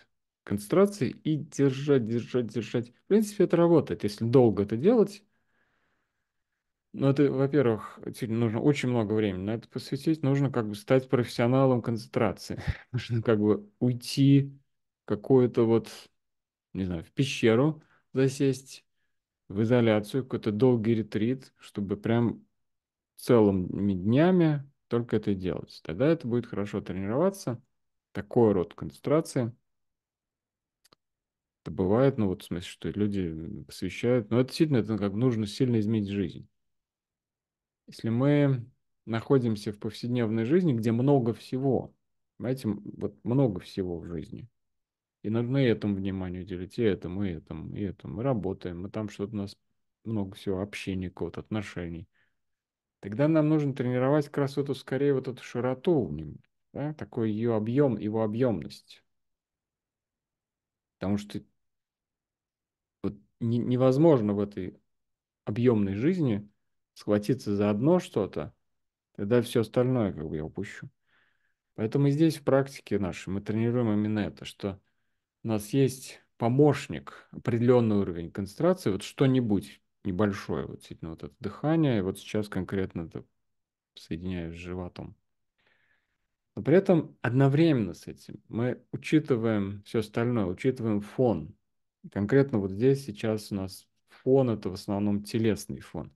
концентрации и держать, держать, держать. В принципе, это работает, если долго это делать. Но это, во-первых, действительно нужно очень много времени на это посвятить. Нужно как бы стать профессионалом концентрации. Нужно как бы уйти какую-то вот, не знаю, в пещеру засесть, в изоляцию, какой-то долгий ретрит, чтобы прям целыми днями только это делать. Тогда это будет хорошо тренироваться. Такой род концентрации. Это бывает, ну вот в смысле, что люди посвящают. Но это действительно, это как нужно сильно изменить жизнь. Если мы находимся в повседневной жизни, где много всего, понимаете, вот много всего в жизни, и на этом этому внимание уделить, и этому, и этому, и этому. Мы работаем, мы там что-то у нас много всего, общения какого отношений. Тогда нам нужно тренировать как раз эту, скорее, вот эту широту в нем, да? такой ее объем, его объемность. Потому что вот не, невозможно в этой объемной жизни схватиться за одно что-то, тогда все остальное как бы я упущу. Поэтому здесь в практике нашей мы тренируем именно это, что у нас есть помощник, определенный уровень концентрации, вот что-нибудь небольшое, вот действительно вот это дыхание, и вот сейчас конкретно это соединяю с животом. Но при этом одновременно с этим мы учитываем все остальное, учитываем фон. Конкретно вот здесь сейчас у нас фон – это в основном телесный фон.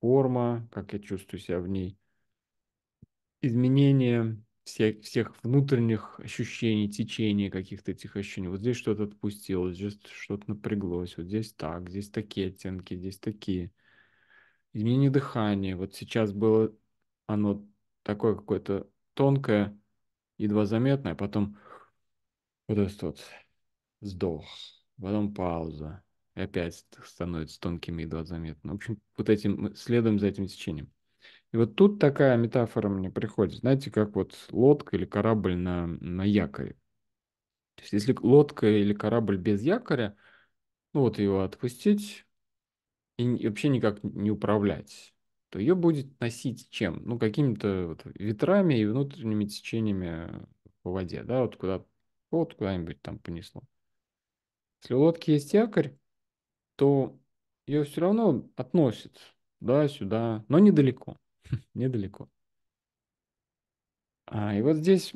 Форма, как я чувствую себя в ней, изменение всех, всех внутренних ощущений, течений каких-то этих ощущений. Вот здесь что-то отпустилось, здесь что-то напряглось, вот здесь так, здесь такие оттенки, здесь такие. Изменение дыхания. Вот сейчас было оно такое какое-то тонкое, едва заметное, потом вот этот вот вздох, потом пауза, и опять становится тонким и едва заметным. В общем, вот этим, следуем за этим течением. И вот тут такая метафора мне приходит, знаете, как вот лодка или корабль на, на якоре. То есть если лодка или корабль без якоря, ну вот его отпустить и, вообще никак не управлять, то ее будет носить чем? Ну, какими-то вот ветрами и внутренними течениями по воде, да, вот куда вот куда-нибудь там понесло. Если у лодки есть якорь, то ее все равно относит да, сюда но недалеко. недалеко. А, и вот здесь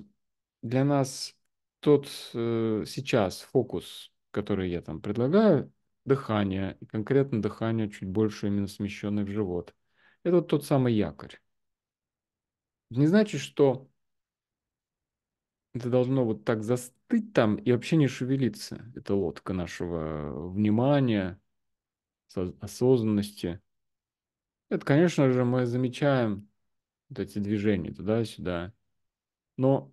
для нас тот э, сейчас фокус, который я там предлагаю, дыхание, и конкретно дыхание чуть больше именно смещенное в живот, это тот самый якорь. Не значит, что это должно вот так застыть там и вообще не шевелиться. Это лодка нашего э, внимания, осознанности. Это, конечно же, мы замечаем вот эти движения туда-сюда. Но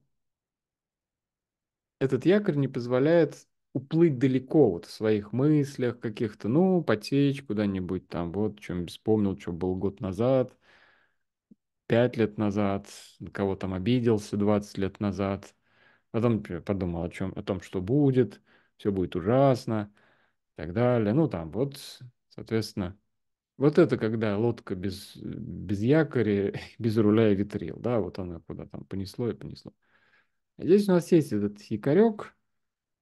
этот якорь не позволяет уплыть далеко вот в своих мыслях каких-то, ну, потечь куда-нибудь там, вот, чем вспомнил, что был год назад, пять лет назад, кого там обиделся 20 лет назад, потом подумал о чем, о том, что будет, все будет ужасно и так далее. Ну, там вот, соответственно, вот это когда лодка без, без якоря, без руля и ветрил, да, вот она куда там понесло и понесло. Здесь у нас есть этот якорек,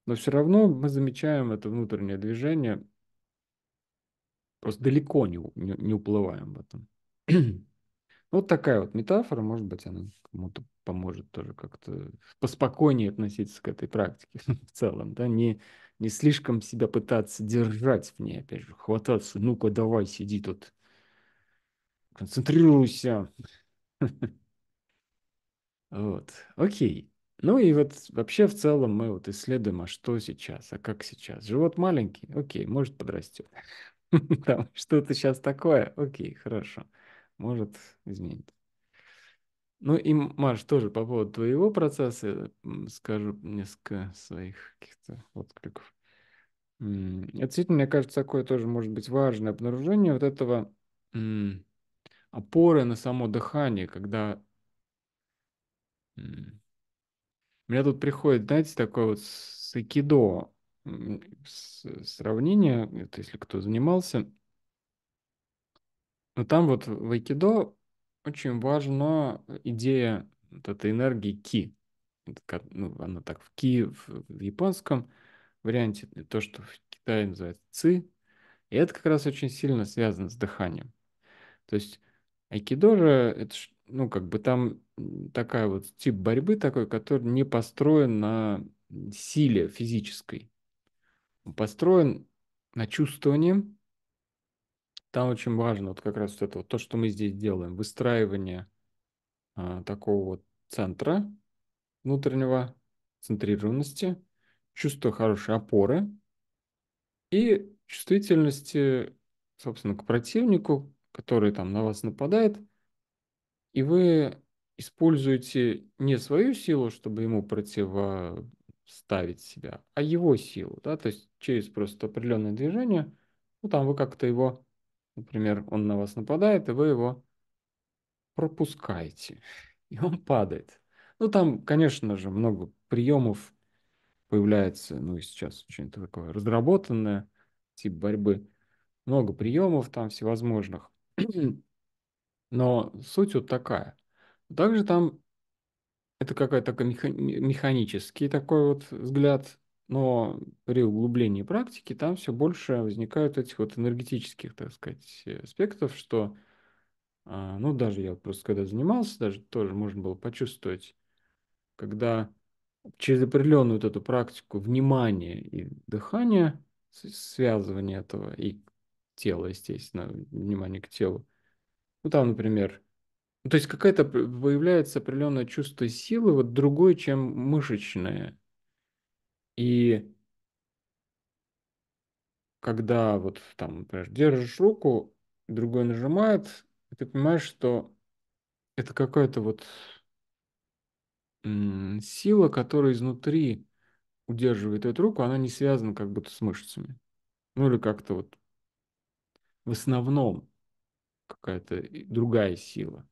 но все равно мы замечаем это внутреннее движение, просто далеко не, не, не уплываем в этом. вот такая вот метафора, может быть, она кому-то поможет тоже как-то поспокойнее относиться к этой практике в целом, да, не не слишком себя пытаться держать в ней, опять же, хвататься. Ну-ка, давай, сиди тут. Концентрируйся. Вот, окей. Ну и вот вообще в целом мы вот исследуем, а что сейчас, а как сейчас. Живот маленький, окей, может подрастет. Там что-то сейчас такое, окей, хорошо, может изменить. Ну и, Маш, тоже по поводу твоего процесса скажу несколько своих каких-то откликов. Это действительно, мне кажется, такое тоже может быть важное обнаружение вот этого опоры на само дыхание, когда у меня тут приходит, знаете, такое вот с сакидо сравнение, это если кто занимался, но там вот в айкидо очень важна э, идея вот этой энергии ки. Ну, она так в ки в, в японском варианте, э, то, что в Китае называется ци. И это как раз очень сильно связано с дыханием. То есть айкидо же, это, ну, как бы там такая вот тип борьбы такой, который не построен на силе физической. Он построен на чувствовании, там очень важно вот как раз вот это вот, то, что мы здесь делаем, выстраивание а, такого вот центра внутреннего, центрированности, чувство хорошей опоры и чувствительности, собственно, к противнику, который там на вас нападает, и вы используете не свою силу, чтобы ему противоставить себя, а его силу, да, то есть через просто определенное движение, ну, там вы как-то его Например, он на вас нападает, и вы его пропускаете, и он падает. Ну, там, конечно же, много приемов появляется, ну, и сейчас очень то такое разработанное, тип борьбы. Много приемов там всевозможных. Но суть вот такая. Также там это какой-то механический такой вот взгляд но при углублении практики там все больше возникают этих вот энергетических, так сказать, э, аспектов, что, а, ну, даже я просто когда занимался, даже тоже можно было почувствовать, когда через определенную вот эту практику внимания и дыхания, связывания этого и тела, естественно, внимание к телу. Ну, там, например, ну, то есть какая-то появляется определенное чувство силы, вот другое, чем мышечное, и когда вот там, например, держишь руку, другой нажимает, и ты понимаешь, что это какая-то вот сила, которая изнутри удерживает эту руку, она не связана как будто с мышцами. Ну или как-то вот в основном какая-то другая сила.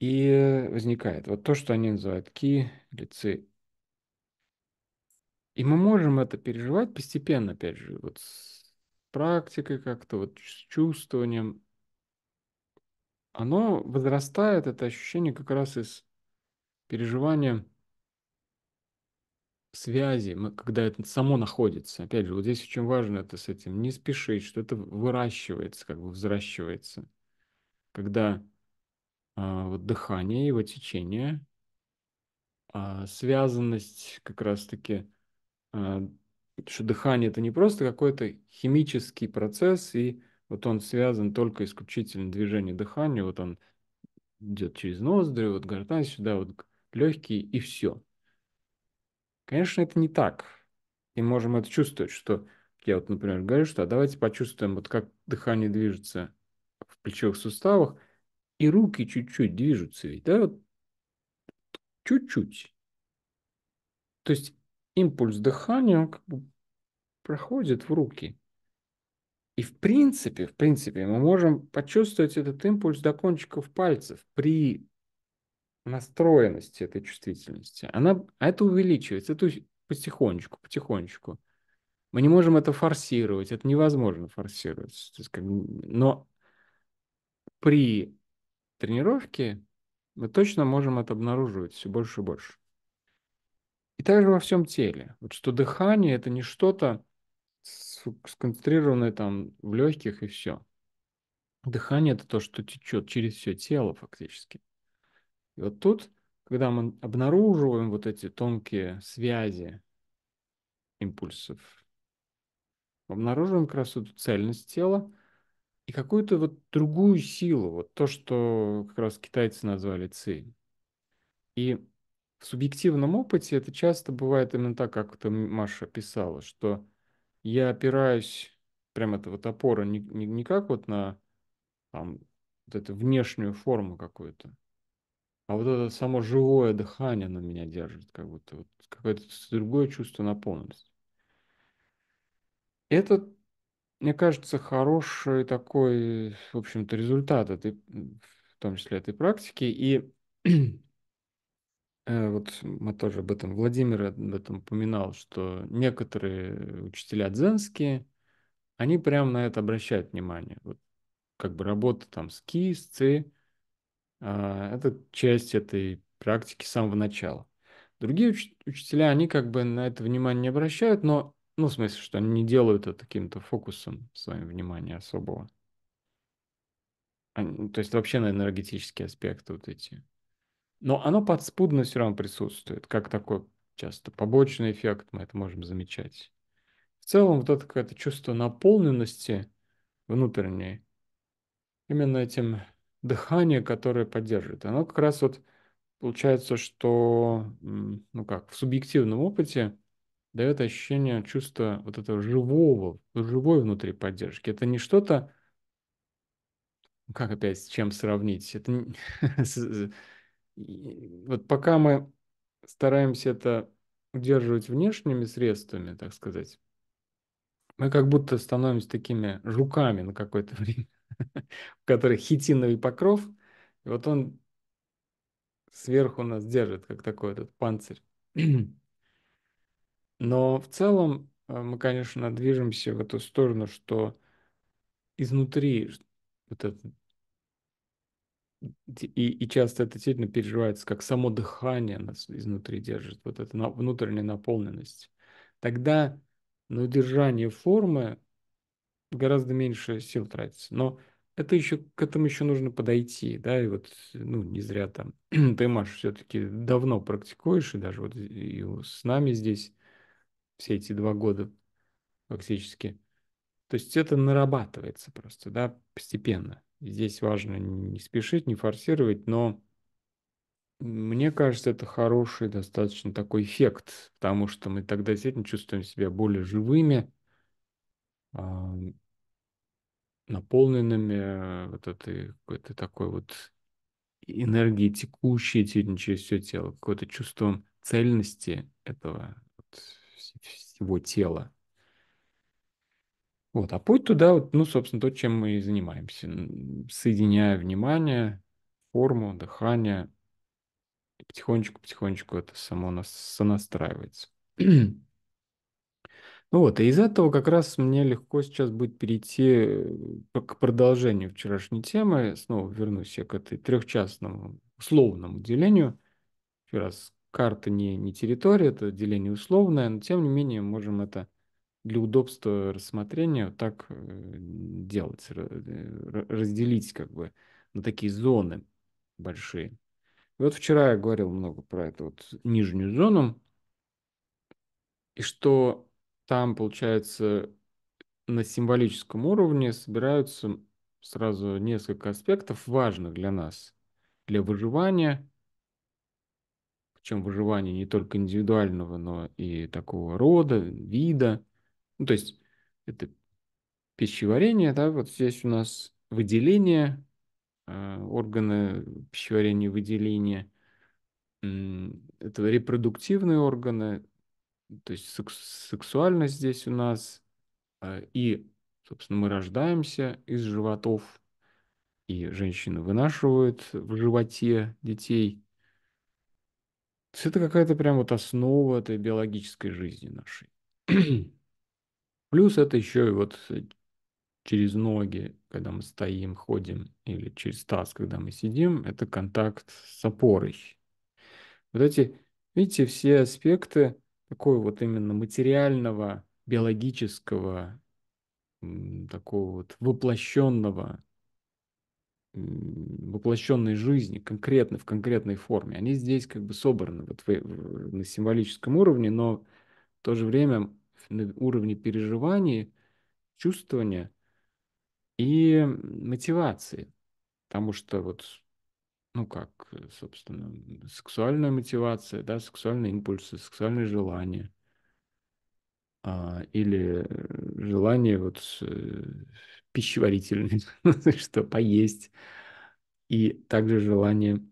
И возникает вот то, что они называют ки или ци и мы можем это переживать постепенно, опять же, вот с практикой как-то, вот с чувствованием. Оно возрастает, это ощущение как раз из переживания связи, когда это само находится. Опять же, вот здесь очень важно это с этим не спешить, что это выращивается, как бы взращивается. Когда а, вот дыхание, его течение, а, связанность как раз-таки а, что дыхание это не просто какой-то химический процесс, и вот он связан только исключительно движением дыхания, вот он идет через ноздри, вот гортань сюда, вот легкие и все. Конечно, это не так. И можем это чувствовать, что я вот, например, говорю, что а давайте почувствуем, вот как дыхание движется в плечевых суставах, и руки чуть-чуть движутся ведь, да, вот чуть-чуть. То есть импульс дыхания, он как бы проходит в руки. И в принципе, в принципе, мы можем почувствовать этот импульс до кончиков пальцев при настроенности этой чувствительности. Она, а это увеличивается, это потихонечку, потихонечку. Мы не можем это форсировать, это невозможно форсировать. как, но при тренировке мы точно можем это обнаруживать все больше и больше. И также во всем теле. Вот что дыхание это не что-то сконцентрированное там в легких и все. Дыхание это то, что течет через все тело фактически. И вот тут, когда мы обнаруживаем вот эти тонкие связи импульсов, обнаруживаем как раз эту цельность тела и какую-то вот другую силу, вот то, что как раз китайцы назвали ци. И в субъективном опыте это часто бывает именно так, как это Маша писала, что я опираюсь прям этого топора не, не, не как вот на там, вот эту внешнюю форму какую-то, а вот это само живое дыхание на меня держит, как будто вот какое-то другое чувство наполненности. Это, мне кажется, хороший такой, в общем-то, результат этой, в том числе этой практики. И Э, вот мы тоже об этом, Владимир об этом упоминал, что некоторые учителя дзенские, они прям на это обращают внимание. Вот как бы работа там с ки, с ци, а, это часть этой практики с самого начала. Другие уч- учителя, они как бы на это внимание не обращают, но, ну, в смысле, что они не делают это каким-то фокусом своим внимания особого. Они, то есть вообще на энергетические аспекты вот эти но оно подспудно все равно присутствует, как такой часто побочный эффект, мы это можем замечать. В целом, вот это какое-то чувство наполненности внутренней, именно этим дыхание которое поддерживает, оно как раз вот получается, что, ну как, в субъективном опыте дает ощущение чувства вот этого живого, живой внутри поддержки. Это не что-то, как опять с чем сравнить? Это вот пока мы стараемся это удерживать внешними средствами, так сказать, мы как будто становимся такими жуками на какое-то время, у которых хитиновый покров, и вот он сверху нас держит, как такой этот панцирь. Но в целом э, мы, конечно, движемся в эту сторону, что изнутри вот этот и, и часто это действительно переживается, как само дыхание нас изнутри держит, вот эта внутренняя наполненность. Тогда на удержание формы гораздо меньше сил тратится. Но это еще, к этому еще нужно подойти, да, и вот, ну, не зря там, ты, Маш, все-таки давно практикуешь, и даже вот и с нами здесь все эти два года фактически. То есть это нарабатывается просто, да, постепенно. Здесь важно не спешить, не форсировать, но мне кажется, это хороший достаточно такой эффект, потому что мы тогда действительно чувствуем себя более живыми, а, наполненными э, вот этой какой-то такой вот энергией текущей через все тело, какое-то чувством цельности этого вот, всего тела. Вот, а путь туда, ну, собственно, то, чем мы и занимаемся. Соединяя внимание, форму, дыхание, потихонечку-потихонечку это само нас сонастраивается. Ну вот, и из этого как раз мне легко сейчас будет перейти э, к продолжению вчерашней темы. Снова вернусь я к этой трехчастному условному делению. Еще раз, карта не, не территория, это деление условное, но тем не менее можем это для удобства рассмотрения так э, делать, э, разделить как бы на такие зоны большие. И вот вчера я говорил много про эту вот нижнюю зону, и что там, получается, на символическом уровне собираются сразу несколько аспектов важных для нас, для выживания, причем выживания не только индивидуального, но и такого рода, вида, ну, то есть это пищеварение, да, вот здесь у нас выделение, а, органы пищеварения, выделения, это репродуктивные органы, то есть сексуальность здесь у нас, а, и, собственно, мы рождаемся из животов, и женщины вынашивают в животе детей. То есть это какая-то прям вот основа этой биологической жизни нашей. Плюс это еще и вот через ноги, когда мы стоим, ходим, или через таз, когда мы сидим, это контакт с опорой. Вот эти, видите, все аспекты такой вот именно материального, биологического, такого вот воплощенного, воплощенной жизни, конкретно, в конкретной форме. Они здесь как бы собраны вот на символическом уровне, но в то же время на уровне переживаний, чувствования и мотивации. Потому что вот, ну как, э, собственно, сексуальная мотивация, да, сексуальные импульсы, сексуальные желания а, или э, желание вот э, пищеварительное, что поесть, и также желание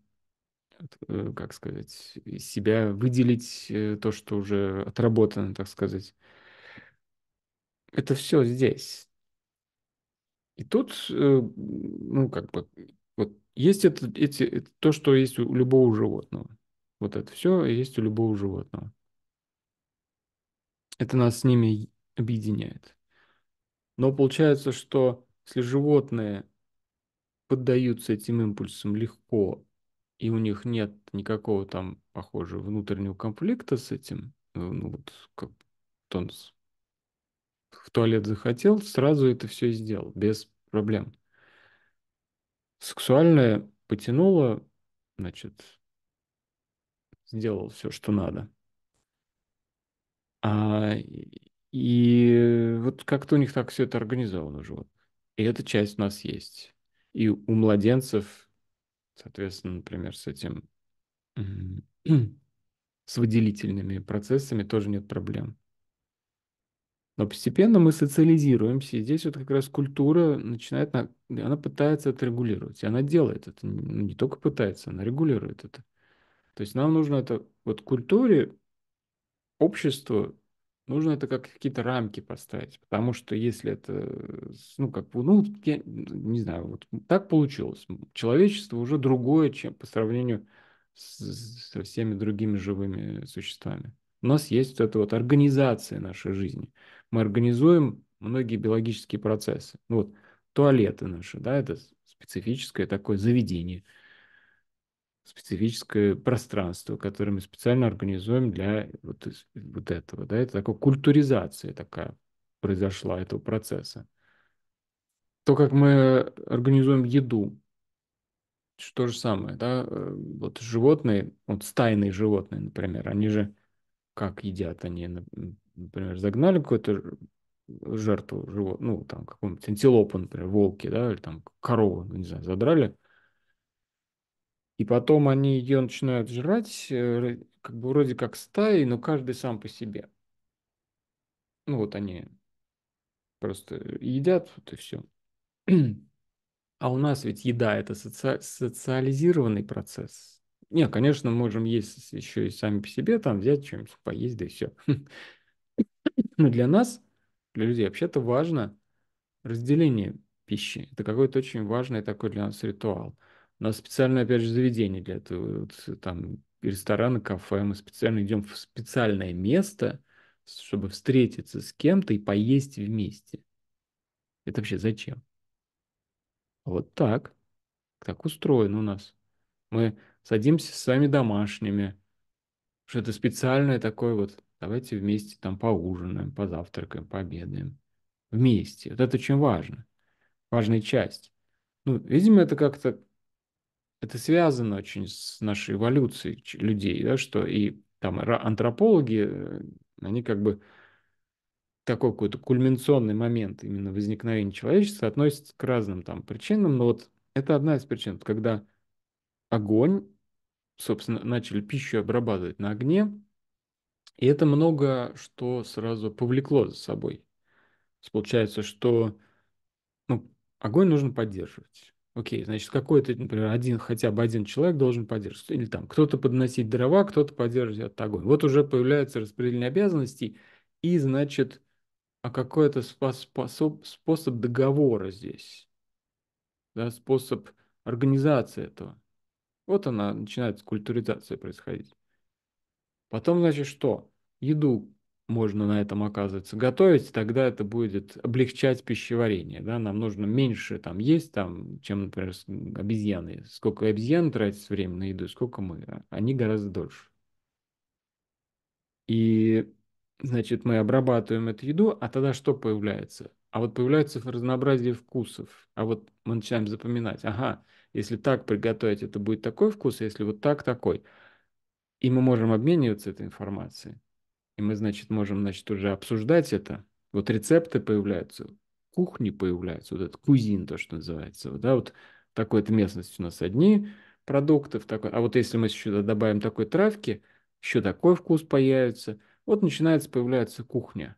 как сказать, себя выделить то, что уже отработано, так сказать. Это все здесь. И тут, э, ну, как бы, вот есть это, эти, это то, что есть у любого животного. Вот это все есть у любого животного. Это нас с ними объединяет. Но получается, что если животные поддаются этим импульсам легко, и у них нет никакого там, похоже, внутреннего конфликта с этим, э, ну вот как тонус в туалет захотел, сразу это все сделал, без проблем. Сексуальное потянуло, значит, сделал все, что надо. А, и вот как-то у них так все это организовано уже. И эта часть у нас есть. И у младенцев, соответственно, например, с этим с выделительными процессами тоже нет проблем. Но постепенно мы социализируемся, и здесь вот как раз культура начинает, на... она пытается отрегулировать, и она делает это, ну, не только пытается, она регулирует это. То есть нам нужно это, вот культуре, обществу, нужно это как какие-то рамки поставить, потому что если это, ну, как бы, ну, я не знаю, вот так получилось. Человечество уже другое, чем по сравнению с, со всеми другими живыми существами. У нас есть вот эта вот организация нашей жизни – мы организуем многие биологические процессы. Вот туалеты наши, да, это специфическое такое заведение, специфическое пространство, которое мы специально организуем для вот, вот этого, да, это такая культуризация такая произошла этого процесса. То, как мы организуем еду, то же самое, да, э, вот животные, вот стайные животные, например, они же как едят они например, загнали какую-то жертву, живот, ну, там, какую-нибудь антилопу, например, волки, да, или там корову, ну, не знаю, задрали, и потом они ее начинают жрать, э, как бы вроде как стаи, но каждый сам по себе. Ну, вот они просто едят, вот и все. А у нас ведь еда – это соци... социализированный процесс. Не, конечно, можем есть еще и сами по себе, там взять что-нибудь, поесть, да и все. Ну, для нас, для людей, вообще-то важно разделение пищи. Это какой-то очень важный такой для нас ритуал. У нас специальное, опять же, заведение для этого. Вот, э, там рестораны, кафе. Мы специально идем в специальное место, чтобы встретиться с кем-то и поесть вместе. Это вообще зачем? Вот так. Так устроено у нас. Мы садимся с вами домашними. Что это специальное такое вот Давайте вместе там поужинаем, позавтракаем, пообедаем. Вместе. Вот это очень важно. Важная часть. Ну, видимо, это как-то это связано очень с нашей эволюцией людей, да, что и там антропологи, э, они как бы такой какой-то кульминационный момент именно возникновения человечества относится к разным там причинам, но вот это одна из причин, когда огонь, собственно, начали пищу обрабатывать на огне, и это много что сразу повлекло за собой. Получается, что ну, огонь нужно поддерживать. Окей, значит, какой-то, например, один, хотя бы один человек должен поддерживать. Или там кто-то подносить дрова, кто-то поддерживает огонь. Вот уже появляется распределение обязанностей, и, значит, а какой-то способ, способ договора здесь, да, способ организации этого. Вот она начинает с культуризации происходить. Потом, значит, что? Еду можно на этом, оказывается, готовить, тогда это будет облегчать пищеварение, да, нам нужно меньше там есть, там, чем, например, обезьяны. Сколько обезьян тратит время на еду, сколько мы, а, они гораздо дольше. И, значит, мы обрабатываем эту еду, а тогда что появляется? А вот появляется разнообразие вкусов, а вот мы начинаем запоминать, ага, если так приготовить, это будет такой вкус, а если вот так, такой – и мы можем обмениваться этой информацией. И мы, значит, можем, значит, уже обсуждать это. Вот рецепты появляются, кухни появляются, вот этот кузин, то, что называется. Вот, да, вот такой-то местность у нас одни продуктов, такой, а вот если мы сюда добавим такой травки, еще такой вкус появится. Вот начинается, появляется кухня.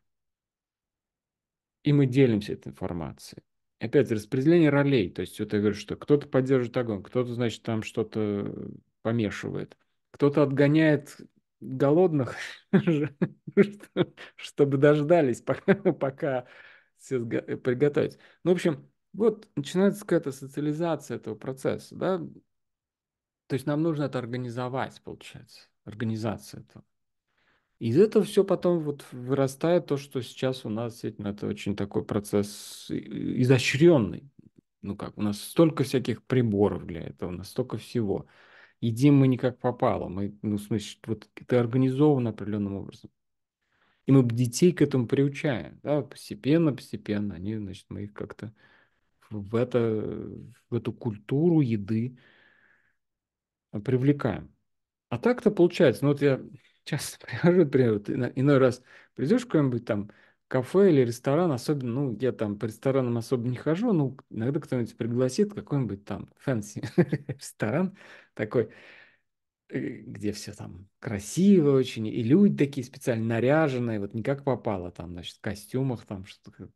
И мы делимся этой информацией. Опять распределение ролей. То есть, вот я говорю, что кто-то поддерживает огонь, кто-то, значит, там что-то э, помешивает кто-то отгоняет голодных, чтобы дождались, пока, все приготовить. Ну, в общем, вот начинается какая-то социализация этого процесса, да? То есть нам нужно это организовать, получается, организация этого. Из этого все потом вот вырастает то, что сейчас у нас действительно это очень такой процесс изощренный. Ну как, у нас столько всяких приборов для этого, у нас столько всего – едим мы не как попало. Мы, ну, в смысле, вот это организовано определенным образом. И мы детей к этому приучаем, да, постепенно, постепенно. Они, значит, мы их как-то в, это, в эту культуру еды э, привлекаем. А так-то получается, ну вот я часто привожу пример, вот иной раз придешь в какой-нибудь там кафе или ресторан, особенно, ну, я там по ресторанам особо не хожу, ну, иногда кто-нибудь пригласит какой-нибудь там фэнси ресторан такой, э, где все там красиво очень, и люди такие специально наряженные, вот не как попало, там, значит, в костюмах там что-то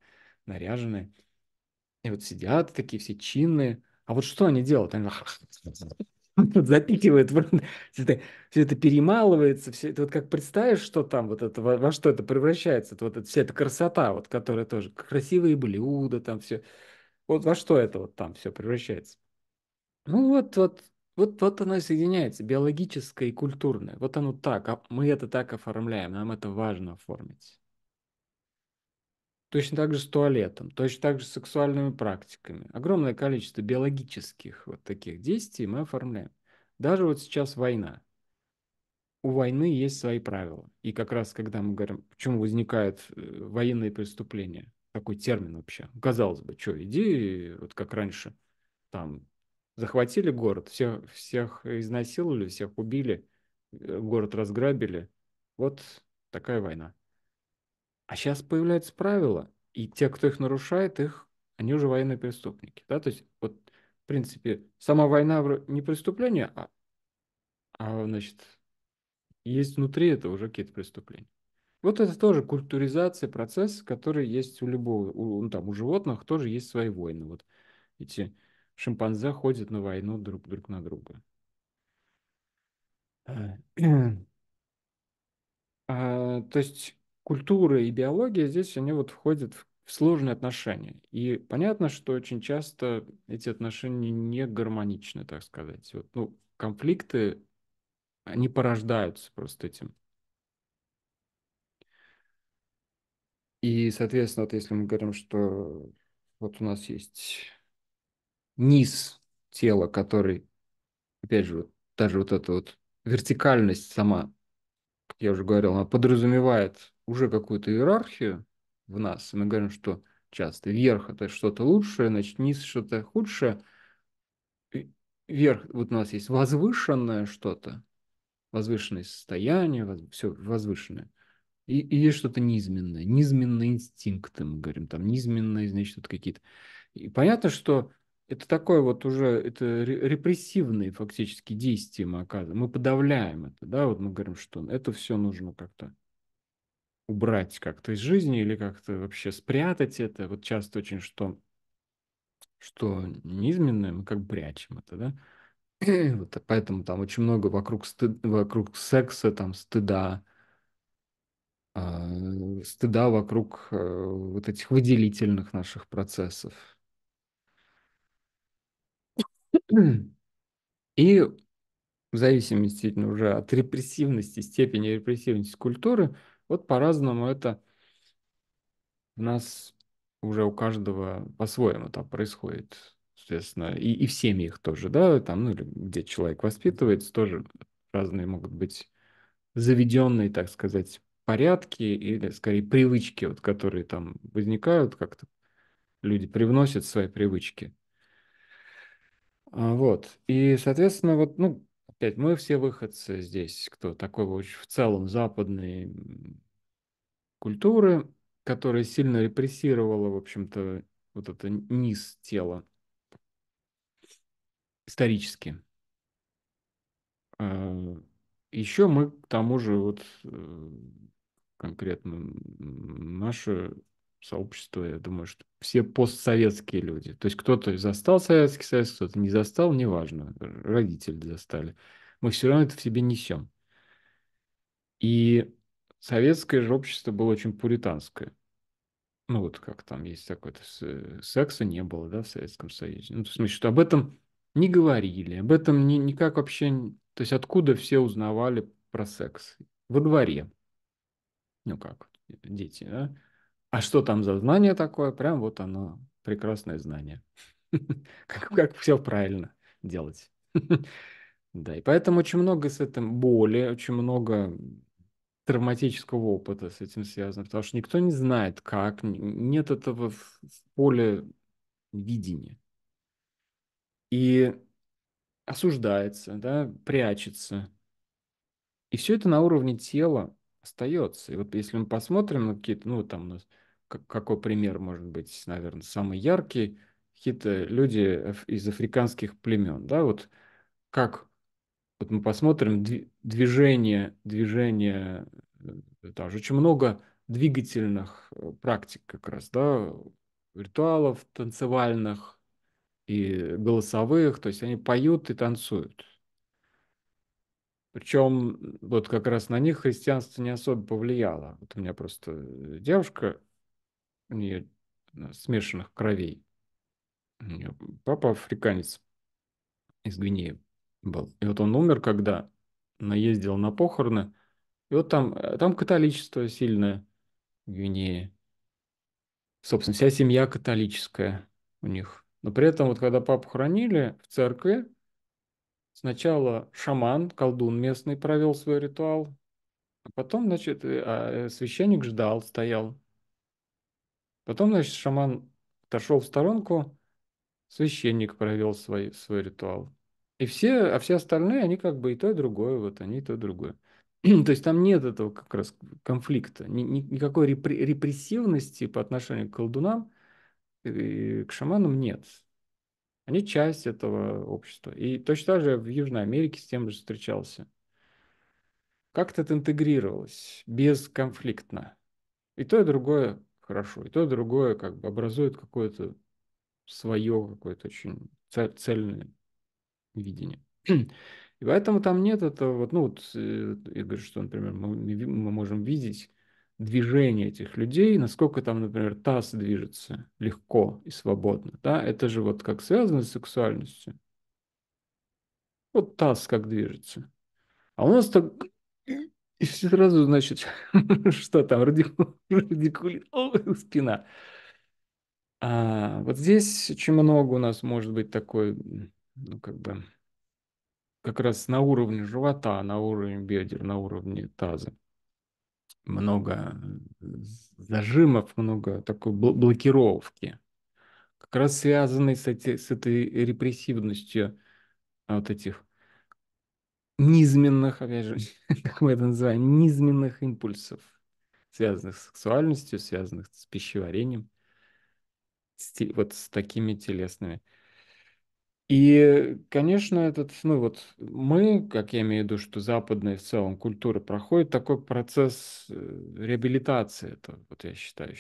наряженные. И вот сидят такие все чинные. А вот что они делают? Они тут запихивает, все это, все это перемалывается, все это вот как представишь, что там вот это, во, во что это превращается, это вот это, вся эта красота, вот которая тоже, красивые блюда там все, вот во что это вот там все превращается. Ну вот, вот, вот, вот оно соединяется, биологическое и культурное, вот оно так, а мы это так оформляем, нам это важно оформить точно так же с туалетом, точно так же с сексуальными практиками. Огромное количество биологических вот таких действий мы оформляем. Даже вот сейчас война. У войны есть свои правила. И как раз когда мы говорим, почему возникают э, военные преступления, такой термин вообще. Казалось бы, что, иди, вот как раньше, там, захватили город, всех, всех изнасиловали, всех убили, э, город разграбили. Вот такая война. А сейчас появляются правила, и те, кто их нарушает, их, они уже военные преступники. Да? То есть, вот, в принципе, сама война не преступление, а, а значит, есть внутри это уже какие-то преступления. Вот это тоже культуризация процесс, который есть у любого, у, ну, там, у животных тоже есть свои войны. Вот эти шимпанзе ходят на войну друг, друг на друга. Э, а, то есть культура и биология здесь, они вот входят в сложные отношения. И понятно, что очень часто эти отношения не гармоничны, так сказать. Вот, ну, конфликты, они порождаются просто этим. И, соответственно, вот если мы говорим, что вот у нас есть низ тела, который, опять же, вот, даже вот эта вот вертикальность сама, как я уже говорил, она подразумевает уже какую-то иерархию в нас, и мы говорим, что часто верх – это что-то лучшее, значит, низ – что-то худшее. Верх, вот у нас есть возвышенное что-то, возвышенное состояние, воз, все возвышенное. И, и есть что-то низменное, низменные инстинкты, мы говорим, там низменные, значит, вот какие-то. И понятно, что это такое вот уже, это репрессивные фактически действия мы оказываем, мы подавляем это, да, вот мы говорим, что это все нужно как-то убрать как-то из жизни или как-то вообще спрятать это. Вот часто очень что, что неизменное, мы как прячем это, да? вот, поэтому там очень много вокруг, стыд, вокруг секса, там стыда, э, стыда вокруг э, вот этих выделительных наших процессов. И в зависимости уже от репрессивности, степени репрессивности культуры – вот по-разному это у нас уже у каждого по-своему там происходит, соответственно, и, и в семьях тоже, да, там, ну, или где человек воспитывается, тоже разные могут быть заведенные, так сказать, порядки или, скорее, привычки, вот, которые там возникают как-то. Люди привносят свои привычки. А, вот. И, соответственно, вот, ну, опять мы все выходцы здесь, кто такой очень в целом западной культуры, которая сильно репрессировала, в общем-то, вот это низ тела исторически. А, Еще мы к тому же вот э, конкретно наши сообщество, я думаю, что все постсоветские люди. То есть кто-то застал Советский Союз, кто-то не застал, неважно, родители застали. Мы все равно это в себе несем. И советское же общество было очень пуританское. Ну вот как там есть такое-то, э, секса не было, да, в Советском Союзе. Ну, в смысле, что об этом не говорили, об этом ни, никак вообще... То есть откуда все узнавали про секс? Во дворе. Ну как, дети, да? А что там за знание такое? Прям вот оно, прекрасное знание. Как, как все правильно делать. Да, и поэтому очень много с этим боли, очень много травматического опыта с этим связано, потому что никто не знает, как, нет этого в, в поле видения. И осуждается, да, прячется. И все это на уровне тела остается. И вот если мы посмотрим на какие-то, ну, там у нас какой пример может быть, наверное, самый яркий, хит люди из африканских племен, да, вот как вот мы посмотрим движение, движение, там э, же очень много двигательных э, практик как раз, да, ритуалов танцевальных и голосовых, то есть они поют и танцуют. Причем вот как раз на них христианство не особо повлияло. Вот у меня просто э, девушка у нее э, смешанных кровей. Папа африканец из Гвинеи был. И вот он умер, когда наездил на похороны. И вот там, э, там католичество сильное в Гвинее. Собственно, вся семья католическая у них. Но при этом вот когда папу хоронили в церкви, сначала шаман, колдун местный провел свой ритуал, а потом, значит, э, а, священник ждал, стоял Потом, значит, шаман отошел в сторонку, священник провел свой, свой ритуал. И все, а все остальные, они как бы и то, и другое, вот они и то, и другое. то есть там нет этого как раз конфликта, ни, ни, никакой репри, репрессивности по отношению к колдунам и к шаманам нет. Они часть этого общества. И точно так же в Южной Америке с тем же встречался. Как-то это интегрировалось, бесконфликтно. И то, и другое хорошо. И то, и другое как бы образует какое-то свое, какое-то очень цельное видение. И поэтому там нет этого, вот, ну вот, э, я говорю, что, например, мы, мы можем видеть движение этих людей, насколько там, например, таз движется легко и свободно, да, это же вот как связано с сексуальностью. Вот таз как движется. А у нас так и все сразу, значит, что там, радикулит, о, спина. А, вот здесь очень много у нас может быть такой, ну, как бы, как раз на уровне живота, на уровне бедер, на уровне таза. Много э, зажимов, много такой блокировки, как раз связанной с, эти, с этой репрессивностью а, вот этих низменных, опять же, как мы это называем, низменных импульсов, связанных с сексуальностью, связанных с пищеварением, с, вот с такими телесными. И, конечно, этот, ну вот мы, как я имею в виду, что западная в целом культура проходит такой процесс э, реабилитации, это вот я считаю,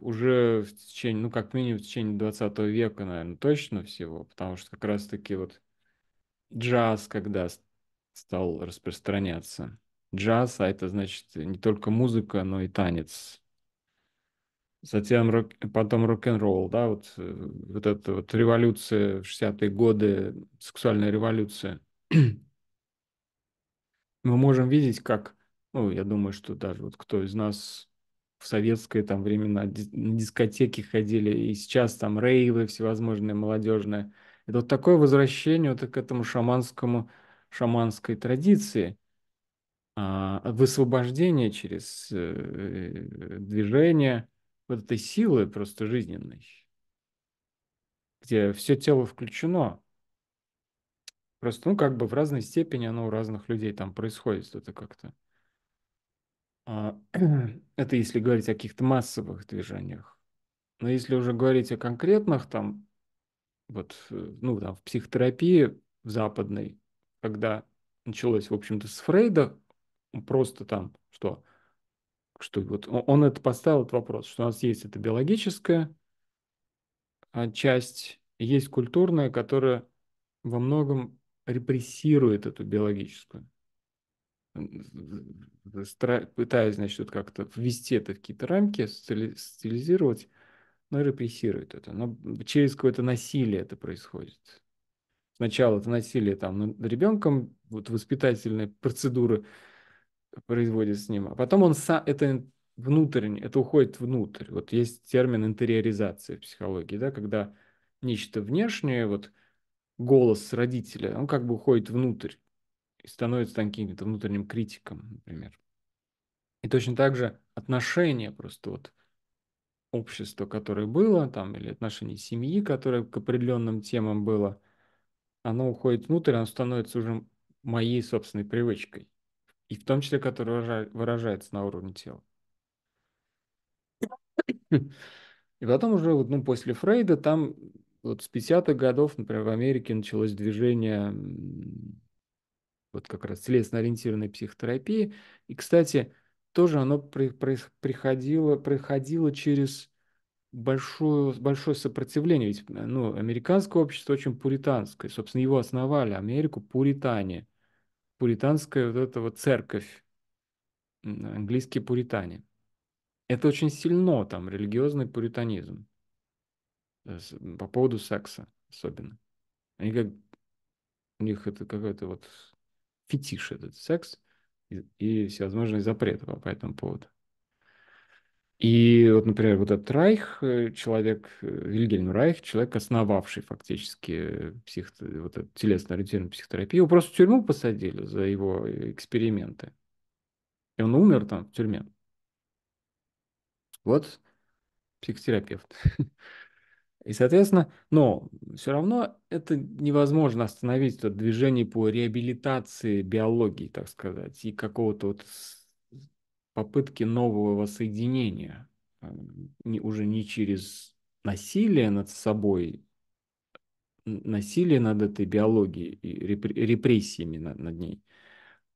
уже в течение, ну как минимум в течение 20 века, наверное, точно всего, потому что как раз-таки вот джаз, когда стал распространяться. Джаз, а это значит не только музыка, но и танец. Затем рок, потом рок-н-ролл, да, вот, э, вот эта вот революция в 60-е годы, сексуальная революция. Мы можем видеть, как, ну, я думаю, что даже вот кто из нас в советское там времена на дискотеки ходили, и сейчас там рейвы всевозможные молодежные. Это вот такое возвращение вот к этому шаманскому шаманской традиции, а, высвобождение через э, э, движение вот этой силы просто жизненной, где все тело включено. Просто, ну, как бы в разной степени оно у разных людей там происходит что-то как-то. А, это если говорить о каких-то массовых движениях. Но если уже говорить о конкретных там, вот, э, ну, там, в психотерапии в западной, когда началось, в общем-то, с Фрейда, просто там, что, что вот он это поставил, этот вопрос, что у нас есть это биологическая а, часть, есть культурная, которая во многом репрессирует эту биологическую, пытаясь, значит, вот как-то ввести это в какие-то рамки, стилизировать, но репрессирует это. Но через какое-то насилие это происходит сначала это насилие там над ребенком, вот воспитательные процедуры производит с ним, а потом он сам, это внутренне, это уходит внутрь. Вот есть термин интериоризация в психологии, да, когда нечто внешнее, вот голос родителя, он как бы уходит внутрь и становится таким то внутренним критиком, например. И точно так же отношение просто вот общество которое было там, или отношение семьи, которое к определенным темам было – оно уходит внутрь, оно становится уже моей собственной привычкой, и в том числе, которая выражается на уровне тела. И потом уже, вот, ну, после Фрейда, там вот с 50-х годов, например, в Америке началось движение вот как раз телесно-ориентированной психотерапии. И, кстати, тоже оно при, при, приходило, проходило через большую, большое сопротивление. Ведь э, ну, американское общество очень пуританское. Собственно, его основали, Америку, пуритане. Пуританская вот эта вот церковь, английские пуритане. Это очень сильно там, религиозный пуританизм. Э, по поводу секса особенно. Они как... У них это какой-то вот фетиш этот секс и, и всевозможные запреты по этому поводу. И вот, например, вот этот Райх, э, человек, э, Вильгельм Райх, человек, основавший фактически псих, вот эту телесно-ориентированную психотерапию, его просто в тюрьму посадили за его э, эксперименты. И он умер там в тюрьме. Вот психотерапевт. И, соответственно, но все равно это невозможно остановить это движение по реабилитации биологии, так сказать, и какого-то вот попытки нового соединения, эм, не, уже не через насилие над собой, насилие над этой биологией и репрессиями над, над ней,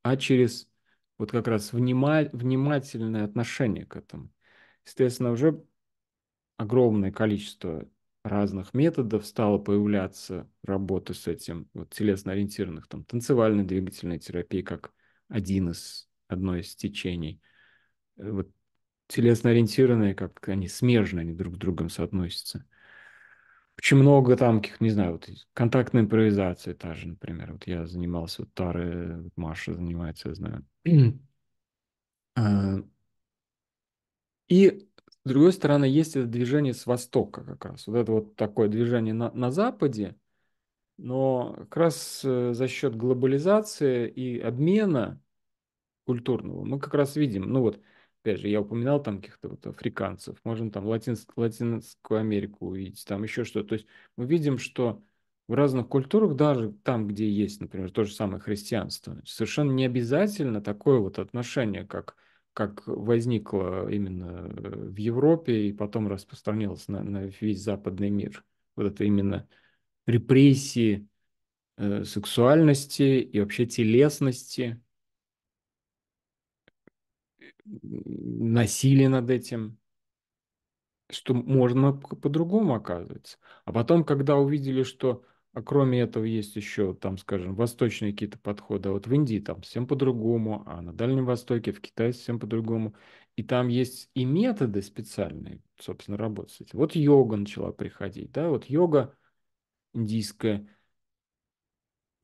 а через вот как раз внима, внимательное отношение к этому. Естественно, уже огромное количество разных методов стало появляться работы с этим, вот телесно-ориентированных, там, танцевальной двигательной терапии как один из, одно из течений – Э, вот, телесно-ориентированные, как они смежно, они друг с другом соотносятся. Очень много там каких, не знаю, вот контактной импровизация та же, например. Вот я занимался, вот Тары, Маша занимается, я знаю. А, и с другой стороны, есть это движение с востока как раз. Вот это вот такое движение на, на западе, но как раз э, за счет глобализации и обмена культурного мы как раз видим, ну вот, опять же, я упоминал там каких-то вот африканцев, можем там Латинск, Латинскую Америку увидеть, там еще что. -то. То есть мы видим, что в разных культурах, даже там, где есть, например, то же самое христианство, совершенно не обязательно такое вот отношение, как, как возникло именно э, в Европе и потом распространилось на, на весь западный мир. Вот это именно репрессии, э, сексуальности и вообще телесности – насилие над этим, что можно по-другому оказывается. А потом, когда увидели, что а кроме этого есть еще, там, скажем, восточные какие-то подходы, а вот в Индии там всем по-другому, а на Дальнем Востоке, в Китае всем по-другому. И там есть и методы специальные, собственно, работать с этим. Вот йога начала приходить, да, вот йога индийская,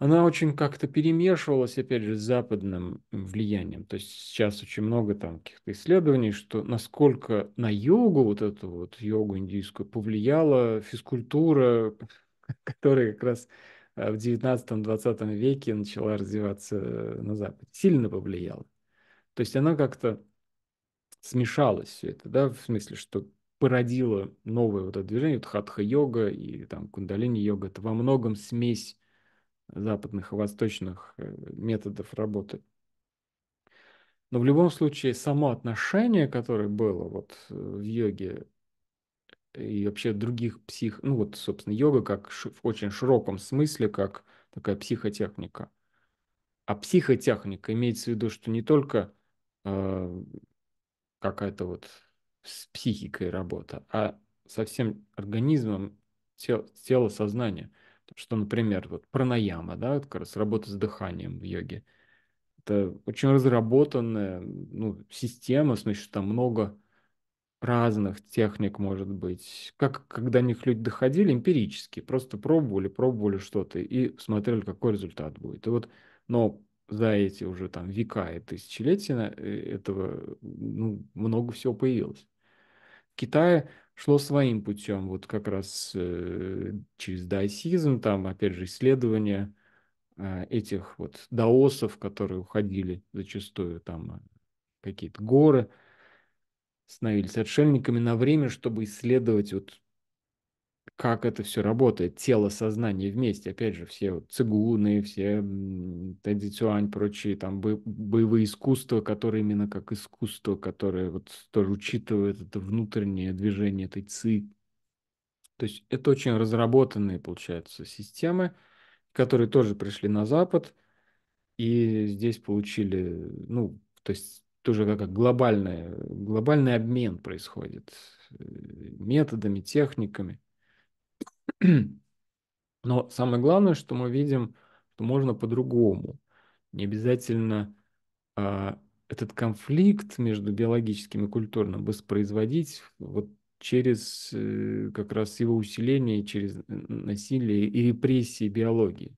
она очень как-то перемешивалась, опять же, с западным влиянием. То есть сейчас очень много там каких-то исследований, что насколько на йогу, вот эту вот йогу индийскую, повлияла физкультура, которая как раз э, в 19-20 веке начала развиваться э, на Западе. Сильно повлияла. То есть она как-то смешалась все это, да, в смысле, что породила новое вот это движение, вот хатха-йога и там кундалини-йога. Это во многом смесь западных и восточных э, методов работы. Но в любом случае само отношение, которое было вот э, в йоге и вообще других псих... Ну вот, собственно, йога как в очень широком смысле, как такая психотехника. А психотехника имеется в виду, что не только э, какая-то вот с психикой работа, а со всем организмом тел, тело, сознание – что, например, вот пранаяма, да, как раз работа с дыханием в йоге, это очень разработанная ну, система, значит, там много разных техник, может быть. Как когда них люди доходили эмпирически, просто пробовали, пробовали что-то и смотрели, какой результат будет. И вот, но за эти уже там века и тысячелетия э, этого ну, много всего появилось. В Китае шло своим путем, вот как раз э, через даосизм, там, опять же, исследования э, этих вот даосов, которые уходили зачастую там какие-то горы, становились отшельниками на время, чтобы исследовать вот как это все работает, тело, сознание вместе. Опять же, все вот цигуны, все тадзицюань, прочие там боевые искусства, которые именно как искусство, которые вот тоже учитывают это внутреннее движение этой ци. То есть это очень разработанные, получается, системы, которые тоже пришли на Запад и здесь получили, ну, то есть тоже как глобальный глобальный обмен происходит э, методами, техниками. Но самое главное, что мы видим, что можно по-другому. Не обязательно э, этот конфликт между биологическим и культурным воспроизводить вот через э, как раз его усиление, через насилие и репрессии биологии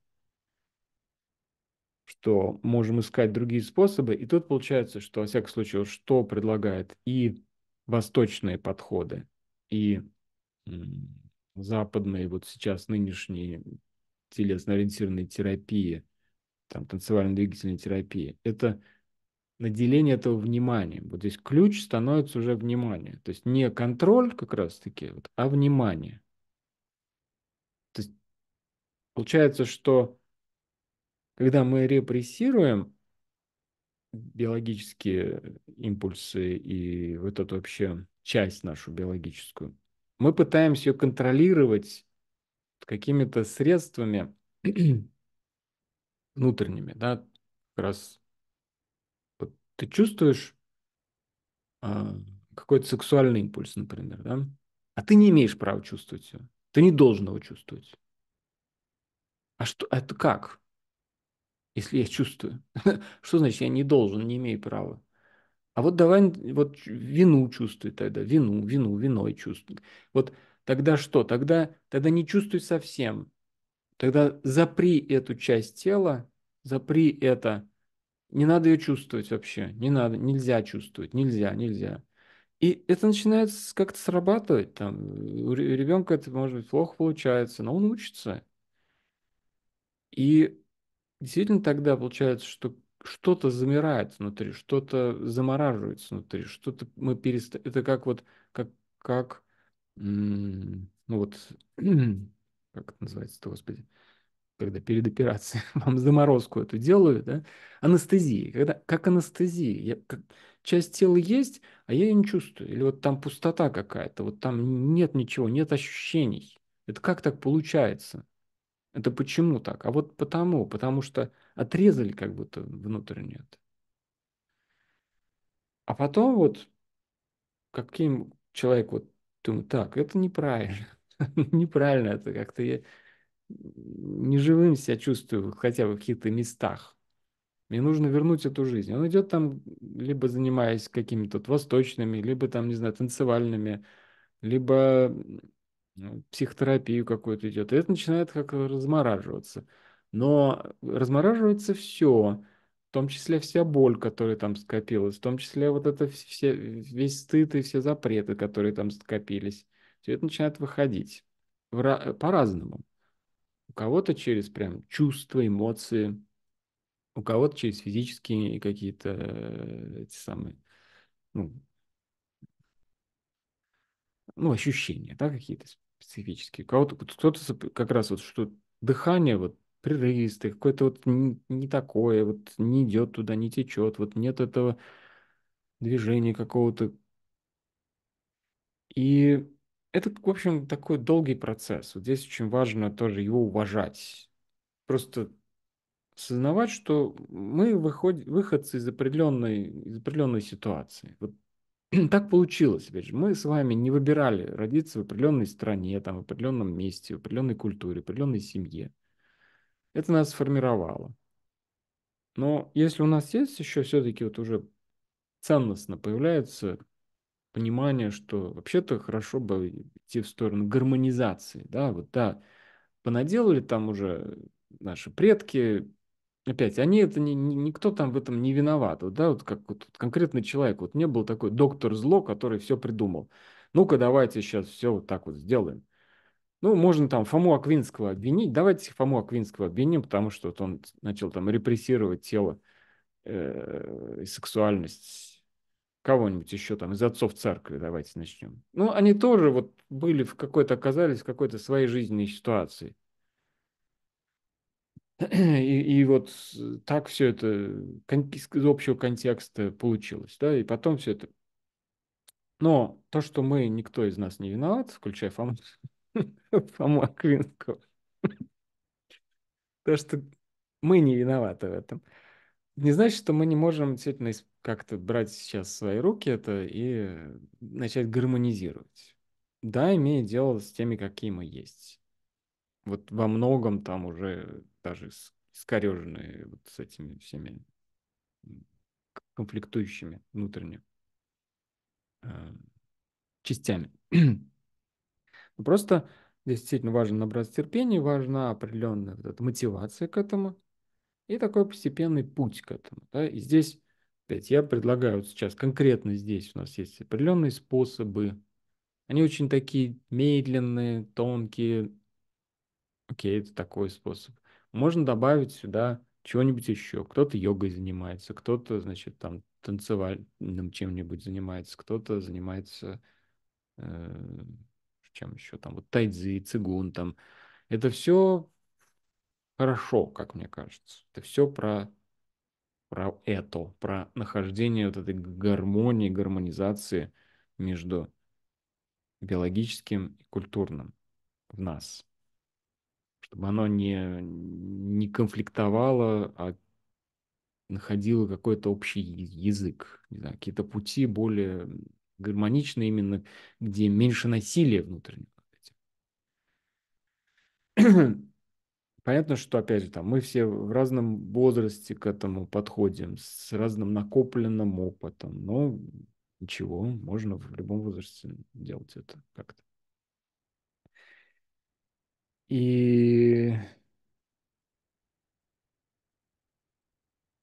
что можем искать другие способы. И тут получается, что, во всяком случае, что предлагает и восточные подходы, и западной, вот сейчас нынешней телесно-ориентированной терапии, там, танцевально-двигательной терапии, это наделение этого вниманием. Вот здесь ключ становится уже внимание. То есть не контроль как раз-таки, вот, а внимание. То есть получается, что когда мы репрессируем биологические импульсы и вот эту вообще часть нашу биологическую, мы пытаемся ее контролировать какими-то средствами внутренними, да, как раз вот ты чувствуешь э, какой-то сексуальный импульс, например, да, а ты не имеешь права чувствовать его, ты не должен его чувствовать. А что, это как? Если я чувствую, что значит я не должен, не имею права? А вот давай вот вину чувствует тогда, вину, вину, виной чувствует Вот тогда что? Тогда, тогда не чувствуй совсем. Тогда запри эту часть тела, запри это. Не надо ее чувствовать вообще, не надо, нельзя чувствовать, нельзя, нельзя. И это начинает как-то срабатывать. Там, у ребенка это, может быть, плохо получается, но он учится. И действительно тогда получается, что что-то замирает внутри, что-то замораживается внутри, что-то мы переста... Это как вот, как, как, ну вот, как это называется-то, господи, когда перед операцией вам заморозку эту делают, да? Анестезия, когда, как анестезия, я, как, часть тела есть, а я ее не чувствую, или вот там пустота какая-то, вот там нет ничего, нет ощущений. Это как так получается? Это почему так? А вот потому, потому что отрезали как будто внутреннее. А потом вот каким человек вот думает, так, это неправильно, неправильно это как-то я неживым себя чувствую хотя бы в каких-то местах. Мне нужно вернуть эту жизнь. Он идет там, либо занимаясь какими-то восточными, либо там, не знаю, танцевальными, либо ну, психотерапию какую-то идет. И это начинает как размораживаться. Но размораживается все, в том числе вся боль, которая там скопилась, в том числе вот это все, весь стыд и все запреты, которые там скопились. Все это начинает выходить по-разному. У кого-то через прям чувства, эмоции, у кого-то через физические какие-то э, эти самые, ну, ну, ощущения, да, какие-то специфические. Кого-то, кто-то как раз вот что дыхание вот прерывистое, какое-то вот не, не такое, вот не идет туда, не течет, вот нет этого движения какого-то. И это, в общем, такой долгий процесс. Вот здесь очень важно тоже его уважать. Просто осознавать, что мы выход, выходцы из определенной, из определенной ситуации. Вот так получилось. Опять же, мы с вами не выбирали родиться в определенной стране, там, в определенном месте, в определенной культуре, в определенной семье. Это нас сформировало. Но если у нас есть еще все-таки вот уже ценностно появляется понимание, что вообще-то хорошо бы идти в сторону гармонизации, да, вот да, понаделали там уже наши предки Опять, они это не, никто там в этом не виноват. Вот, да, вот как вот, конкретный человек. Вот не был такой доктор зло, который все придумал. Ну-ка, давайте сейчас все вот так вот сделаем. Ну, можно там Фому Аквинского обвинить. Давайте Фому Аквинского обвиним, потому что вот он начал там репрессировать тело э, и сексуальность кого-нибудь еще там из отцов церкви давайте начнем. Ну, они тоже вот были в какой-то, оказались в какой-то своей жизненной ситуации. И, и вот так все это из общего контекста получилось, да, и потом все это. Но то, что мы, никто из нас не виноват, включая Фому, Аквинского, то, что мы не виноваты в этом, не значит, что мы не можем действительно как-то брать сейчас в свои руки это и начать гармонизировать. Да, имея дело с теми, какие мы есть. Вот во многом там уже даже искореженные вот с этими всеми конфликтующими внутренне э, частями. Просто здесь действительно важно набраться терпения, важна определенная вот эта мотивация к этому и такой постепенный путь к этому. Да? И здесь, опять, я предлагаю вот сейчас конкретно здесь у нас есть определенные способы. Они очень такие медленные, тонкие. Окей, это такой способ. Можно добавить сюда чего-нибудь еще. Кто-то йогой занимается, кто-то, значит, там танцевальным чем-нибудь занимается, кто-то занимается э, чем еще там, вот тайцзи, цигун там. Это все хорошо, как мне кажется. Это все про, про это, про нахождение вот этой гармонии, гармонизации между биологическим и культурным в нас чтобы оно не, не конфликтовало, а находило какой-то общий язык, не знаю, какие-то пути более гармоничные именно, где меньше насилия внутреннего. Понятно, что, опять же, там, мы все в разном возрасте к этому подходим, с разным накопленным опытом, но ничего, можно в любом возрасте делать это как-то. И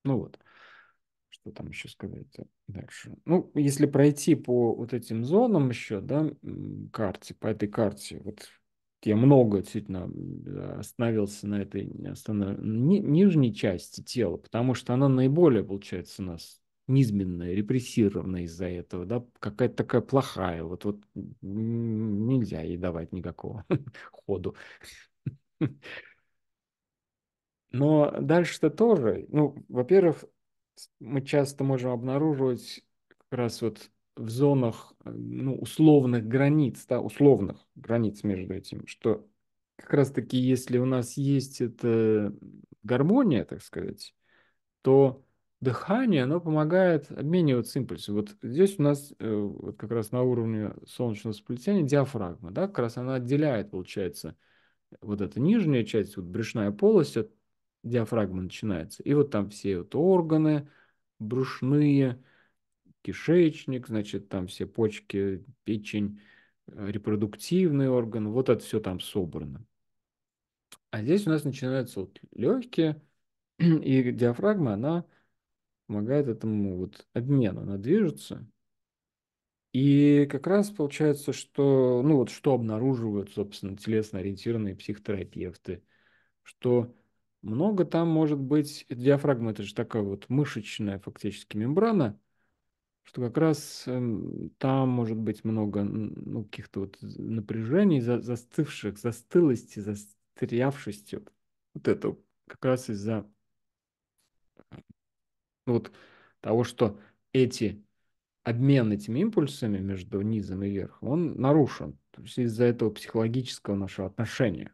ну вот, что там еще сказать дальше. Ну, если пройти по вот этим зонам еще, да, карте, по этой карте, вот я много действительно остановился на этой останов... ни, нижней части тела, потому что она наиболее, получается, у нас низменная, репрессированная из-за этого, да, какая-то такая плохая, вот, вот нельзя ей давать никакого ходу. Но дальше-то тоже, ну, во-первых, мы часто можем обнаруживать как раз вот в зонах э, ну, условных границ, да, условных границ между этим, что как раз-таки если у нас есть эта гармония, так сказать, то дыхание, оно помогает обмениваться импульсом. Вот здесь у нас э, вот как раз на уровне солнечного сплетения диафрагма, да, как раз она отделяет, получается, вот эта нижняя часть, вот брюшная полость от диафрагмы начинается, и вот там все вот органы брюшные, кишечник, значит, там все почки, печень, э, репродуктивный орган, вот это все там собрано. А здесь у нас начинаются вот легкие, и диафрагма, она помогает этому вот обмену, она движется. И как раз получается, что, ну вот что обнаруживают, собственно, телесно-ориентированные психотерапевты, что много там может быть, диафрагма это же такая вот мышечная фактически мембрана, что как раз эм, там может быть много ну, каких-то вот напряжений, за, застывших, застылости, застрявшести. Вот это как раз из-за вот того, что эти обмен этими импульсами между низом и верхом, он нарушен. То есть из-за этого психологического нашего отношения,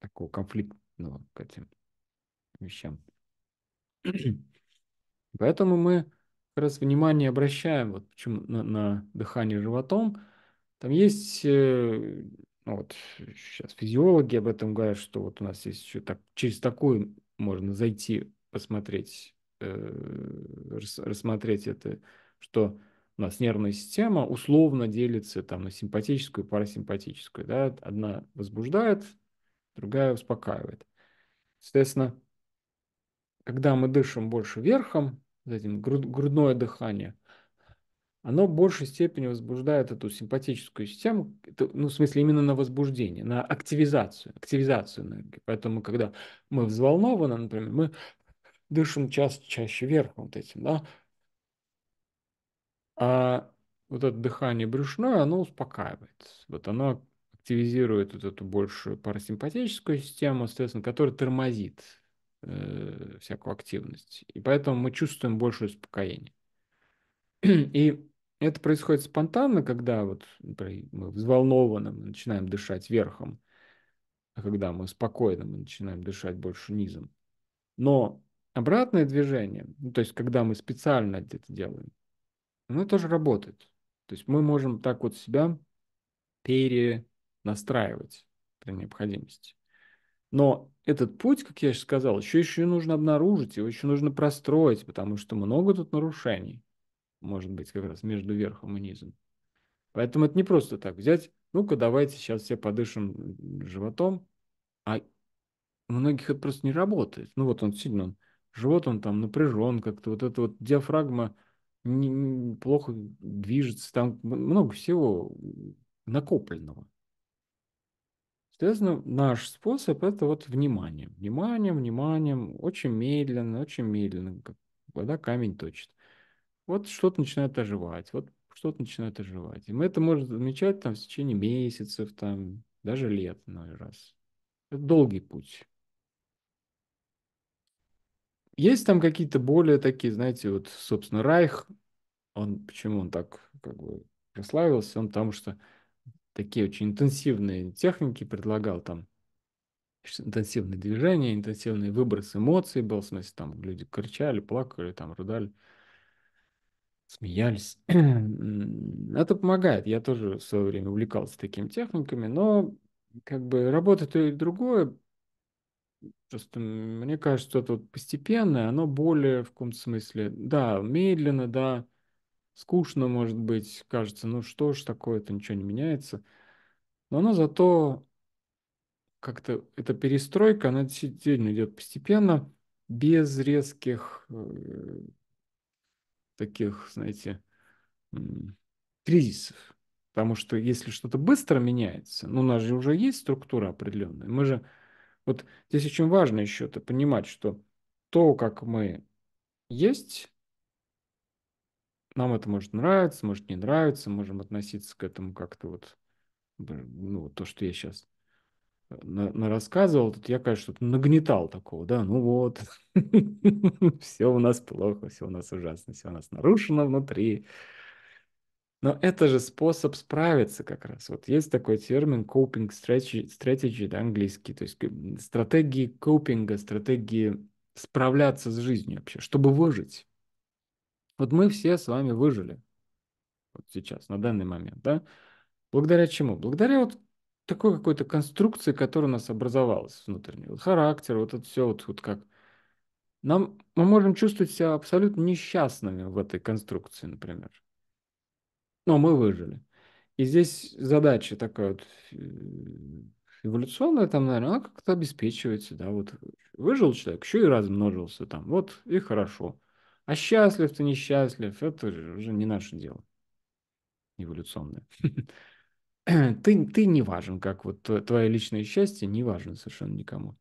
такого конфликтного к этим вещам. Поэтому мы как раз внимание обращаем вот почему на, на дыхание животом. Там есть э, ну вот сейчас физиологи об этом говорят, что вот у нас есть еще так через такую можно зайти посмотреть Э, рассмотреть это, что у нас нервная система условно делится там, на симпатическую и парасимпатическую. Да? Одна возбуждает, другая успокаивает. Соответственно, когда мы дышим больше верхом, этим груд, грудное дыхание, оно в большей степени возбуждает эту симпатическую систему, это, ну, в смысле, именно на возбуждение, на активизацию, активизацию энергии. Поэтому, когда мы взволнованы, например, мы дышим часто, чаще вверх вот этим, да. А вот это дыхание брюшное, оно успокаивает. Вот оно активизирует вот эту большую парасимпатическую систему, соответственно, которая тормозит э, всякую активность. И поэтому мы чувствуем большее успокоение. И это происходит спонтанно, когда вот, мы взволнованы, мы начинаем дышать верхом, а когда мы спокойно мы начинаем дышать больше низом. Но Обратное движение, ну, то есть когда мы специально это делаем, оно тоже работает. То есть мы можем так вот себя перенастраивать при необходимости. Но этот путь, как я же сказал, еще, еще нужно обнаружить, его еще нужно простроить, потому что много тут нарушений, может быть, как раз между верхом и низом. Поэтому это не просто так взять, ну-ка давайте сейчас все подышим животом, а у многих это просто не работает. Ну вот он сильно, он живот он там напряжен как-то, вот эта вот диафрагма не, не, плохо движется, там много всего накопленного. Соответственно, наш способ – это вот внимание. Внимание, вниманием, очень медленно, очень медленно, как вода камень точит. Вот что-то начинает оживать, вот что-то начинает оживать. И мы это можем замечать там в течение месяцев, там, даже лет, ну, раз. Это долгий путь. Есть там какие-то более такие, знаете, вот, собственно, Райх, он, почему он так как бы прославился? Он потому что такие очень интенсивные техники предлагал там, интенсивные движения, интенсивный выброс эмоций был, в смысле, там люди кричали, плакали, там рыдали, смеялись. Это помогает. Я тоже в свое время увлекался такими техниками, но как бы работает и другое, Просто мне кажется, что это вот постепенное, оно более в каком-то смысле, да, медленно, да, скучно, может быть, кажется, ну что ж такое-то, ничего не меняется. Но оно зато как-то, эта перестройка, она действительно идет постепенно, без резких э, таких, знаете, э, кризисов. Потому что если что-то быстро меняется, ну у нас же уже есть структура определенная, мы же вот здесь очень важно еще это понимать, что то, как мы есть, нам это может нравиться, может не нравиться, можем относиться к этому как-то вот, ну, то, что я сейчас э, на, на рассказывал, тут я, конечно, тут нагнетал такого, да, ну вот, все у нас плохо, все у нас ужасно, все у нас нарушено внутри, но это же способ справиться как раз. Вот есть такой термин coping strategy, да, английский, то есть стратегии копинга, стратегии справляться с жизнью вообще, чтобы выжить. Вот мы все с вами выжили вот сейчас, на данный момент, да? Благодаря чему? Благодаря вот такой какой-то конструкции, которая у нас образовалась внутренний Вот характер, вот это все вот, вот как... Нам, мы можем чувствовать себя абсолютно несчастными в этой конструкции, например. Но мы выжили. И здесь задача такая вот э, эволюционная, там, наверное, она как-то обеспечивается, да, вот выжил человек, еще и размножился там, вот и хорошо. А счастлив ты, несчастлив, это уже не наше дело эволюционное. Ты, ты не важен, как вот твое личное счастье не важно совершенно никому.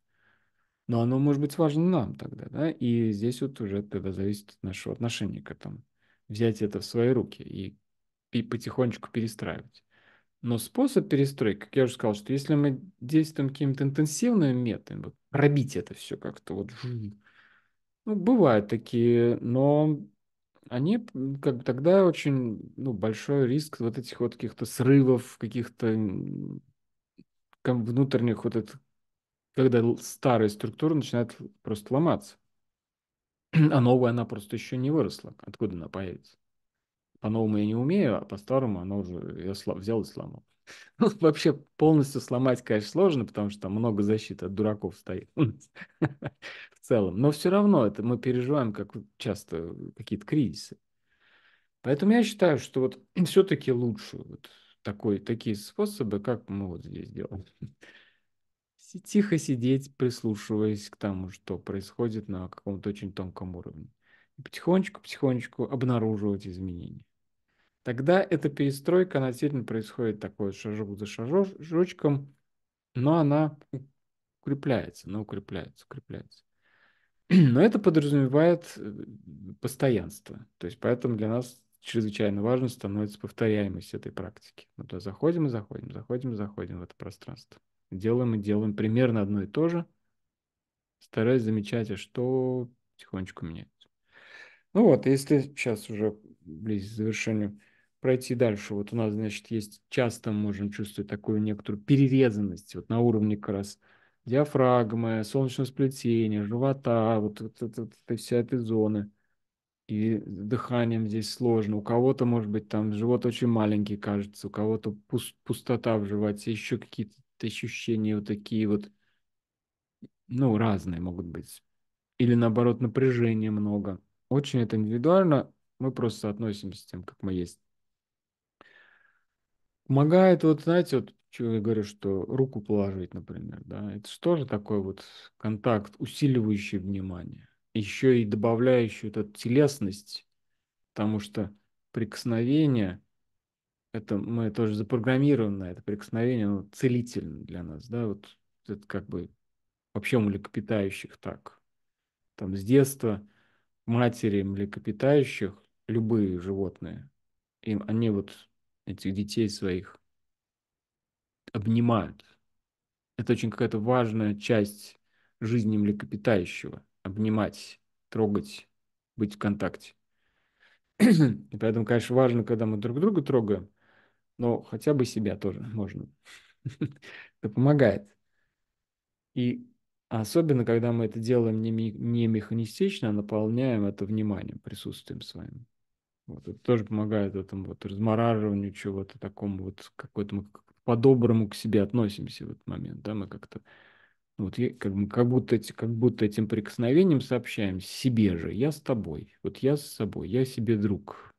Но оно может быть важно нам тогда, да, и здесь вот уже тогда зависит от нашего отношения к этому. Взять это в свои руки и и потихонечку перестраивать. Но способ перестройки, как я уже сказал, что если мы действуем какими-то интенсивными методами, вот, пробить это все как-то вот, ну, бывают такие, но они как бы тогда очень ну, большой риск вот этих вот каких-то срывов, каких-то внутренних вот это, когда старая структура начинает просто ломаться, а новая она просто еще не выросла. Откуда она появится? по-новому я не умею, а по-старому оно уже, я сло, взял и сломал. Ну, вообще полностью сломать, конечно, сложно, потому что там много защиты от дураков стоит в целом. Но все равно это мы переживаем как часто э, какие-то кризисы. Поэтому я считаю, что вот все-таки лучше вот такой, такие способы, как мы вот здесь делаем. Тихо сидеть, прислушиваясь к тому, что происходит на каком-то очень тонком уровне. И потихонечку-потихонечку обнаруживать изменения. Тогда эта перестройка, она действительно происходит такой шажок за шажочком, но она укрепляется, она укрепляется, укрепляется. Но это подразумевает э, постоянство. То есть поэтому для нас чрезвычайно важно становится повторяемость этой практики. Мы туда заходим и заходим, заходим и заходим в это пространство. Делаем и делаем примерно одно и то же, стараясь замечать, а что тихонечко меняется. Ну вот, если сейчас уже ближе к завершению, пройти дальше. Вот у нас, значит, есть часто мы можем чувствовать такую некоторую перерезанность вот на уровне как раз диафрагмы, солнечного сплетения, живота, вот, вот, вот, вот этой вся этой зоны. И дыханием здесь сложно. У кого-то, может быть, там живот очень маленький кажется, у кого-то пуст пустота в животе, еще какие-то ощущения вот такие вот, ну, разные могут быть. Или, наоборот, напряжения много. Очень это индивидуально, мы просто относимся к тем, как мы есть. Помогает, вот знаете, вот чего я говорю, что руку положить, например, да, это что же такой вот контакт, усиливающий внимание, еще и добавляющий вот эту телесность, потому что прикосновение, это мы тоже запрограммированы на это прикосновение, оно целительно для нас, да, вот это как бы вообще млекопитающих так. Там с детства матери млекопитающих, любые животные, им они вот этих детей своих, обнимают. Это очень какая-то важная часть жизни млекопитающего. Обнимать, трогать, быть в контакте. И поэтому, конечно, важно, когда мы друг друга трогаем, но хотя бы себя тоже можно. Это помогает. И особенно, когда мы это делаем не, не механистично, а наполняем это вниманием, присутствием своим. Вот, это тоже помогает в этом вот размораживанию чего-то такому вот какой-то мы по-доброму к себе относимся в этот момент, да, мы как-то ну вот как, как, будто, как будто этим прикосновением сообщаем себе же, я с тобой, вот я с собой, я себе друг.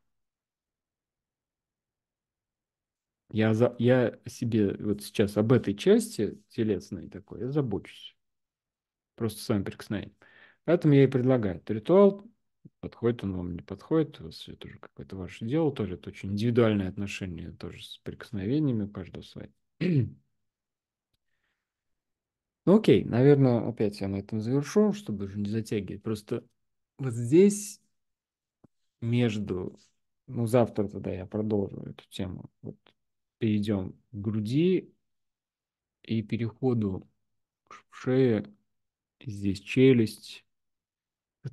Я, за, я себе вот сейчас об этой части телесной такой, я забочусь. Просто с вами прикосновением. Поэтому я и предлагаю этот ритуал подходит он вам, не подходит, у вас это уже какое-то ваше дело, тоже это очень индивидуальное отношение, тоже с прикосновениями у каждого свои. ну окей, наверное, опять я на этом завершу, чтобы уже не затягивать. Просто вот здесь между, ну завтра тогда я продолжу эту тему, вот перейдем к груди и переходу к шее, здесь челюсть,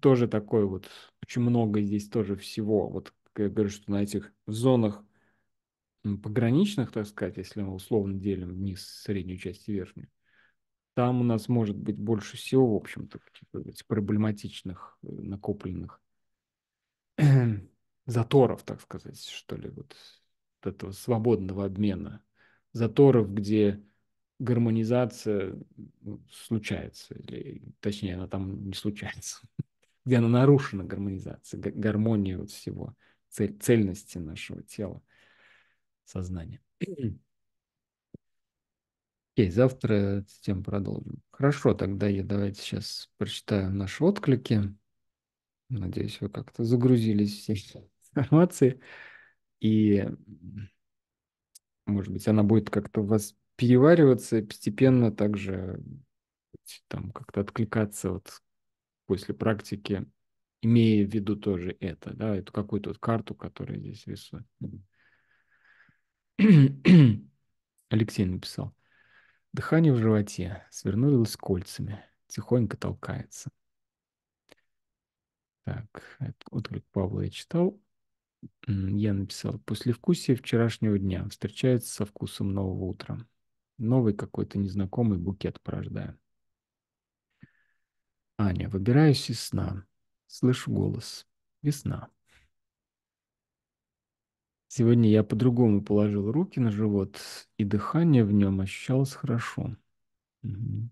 тоже такой вот очень много здесь тоже всего. Вот я говорю, что на этих зонах пограничных, так сказать, если мы условно делим вниз, среднюю часть и верхнюю, там у нас может быть больше всего, в общем-то, типа, проблематичных, э, накопленных заторов, так сказать, что ли, вот этого свободного обмена, заторов, где гармонизация случается, или точнее, она там не случается. где она нарушена, гармонизация, гармония вот всего, цель, цельности нашего тела, сознания. Окей, okay, завтра эту тему продолжим. Хорошо, тогда я давайте сейчас прочитаю наши отклики. Надеюсь, вы как-то загрузились все информации. И, может быть, она будет как-то у вас перевариваться и постепенно также там как-то откликаться вот после практики, имея в виду тоже это, да, эту какую-то вот карту, которую здесь рисую. Алексей написал. Дыхание в животе свернулось кольцами, тихонько толкается. Так, отклик Павла я читал. Я написал, после послевкусие вчерашнего дня встречается со вкусом нового утра. Новый какой-то незнакомый букет порождая. Аня, выбираюсь из сна. Слышу голос. Весна. Сегодня я по-другому положил руки на живот, и дыхание в нем ощущалось хорошо. Ну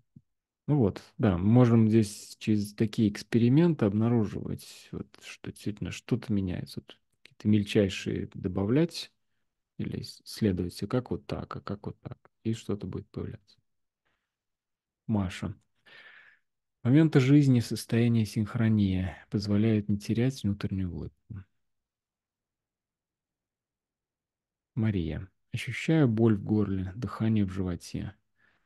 вот, да, можем здесь через такие эксперименты обнаруживать, вот, что действительно что-то меняется. Вот, какие-то мельчайшие добавлять или следовать, а как вот так, а как вот так, и что-то будет появляться. Маша, Моменты жизни в состоянии синхронии позволяют не терять внутреннюю улыбку. Мария. Ощущаю боль в горле, дыхание в животе.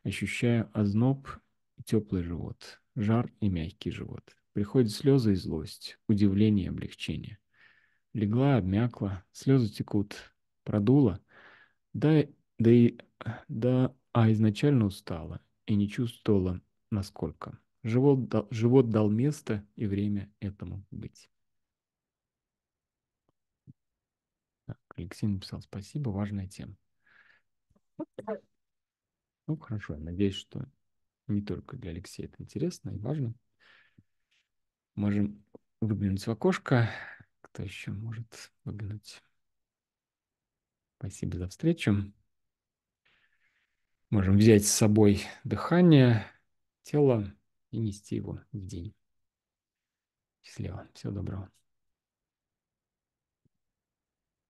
Ощущаю озноб и теплый живот, жар и мягкий живот. Приходят слезы и злость, удивление и облегчение. Легла, обмякла, слезы текут, продула. Да, да, и, да, а изначально устала и не чувствовала, насколько. Живот, да, живот дал место и время этому быть. Так, Алексей написал спасибо, важная тема. Ну, хорошо, я надеюсь, что не только для Алексея это интересно и важно. Можем выглянуть в окошко. Кто еще может выглянуть? Спасибо за встречу. Можем взять с собой дыхание, тело и нести его в день. Счастливо. Всего доброго.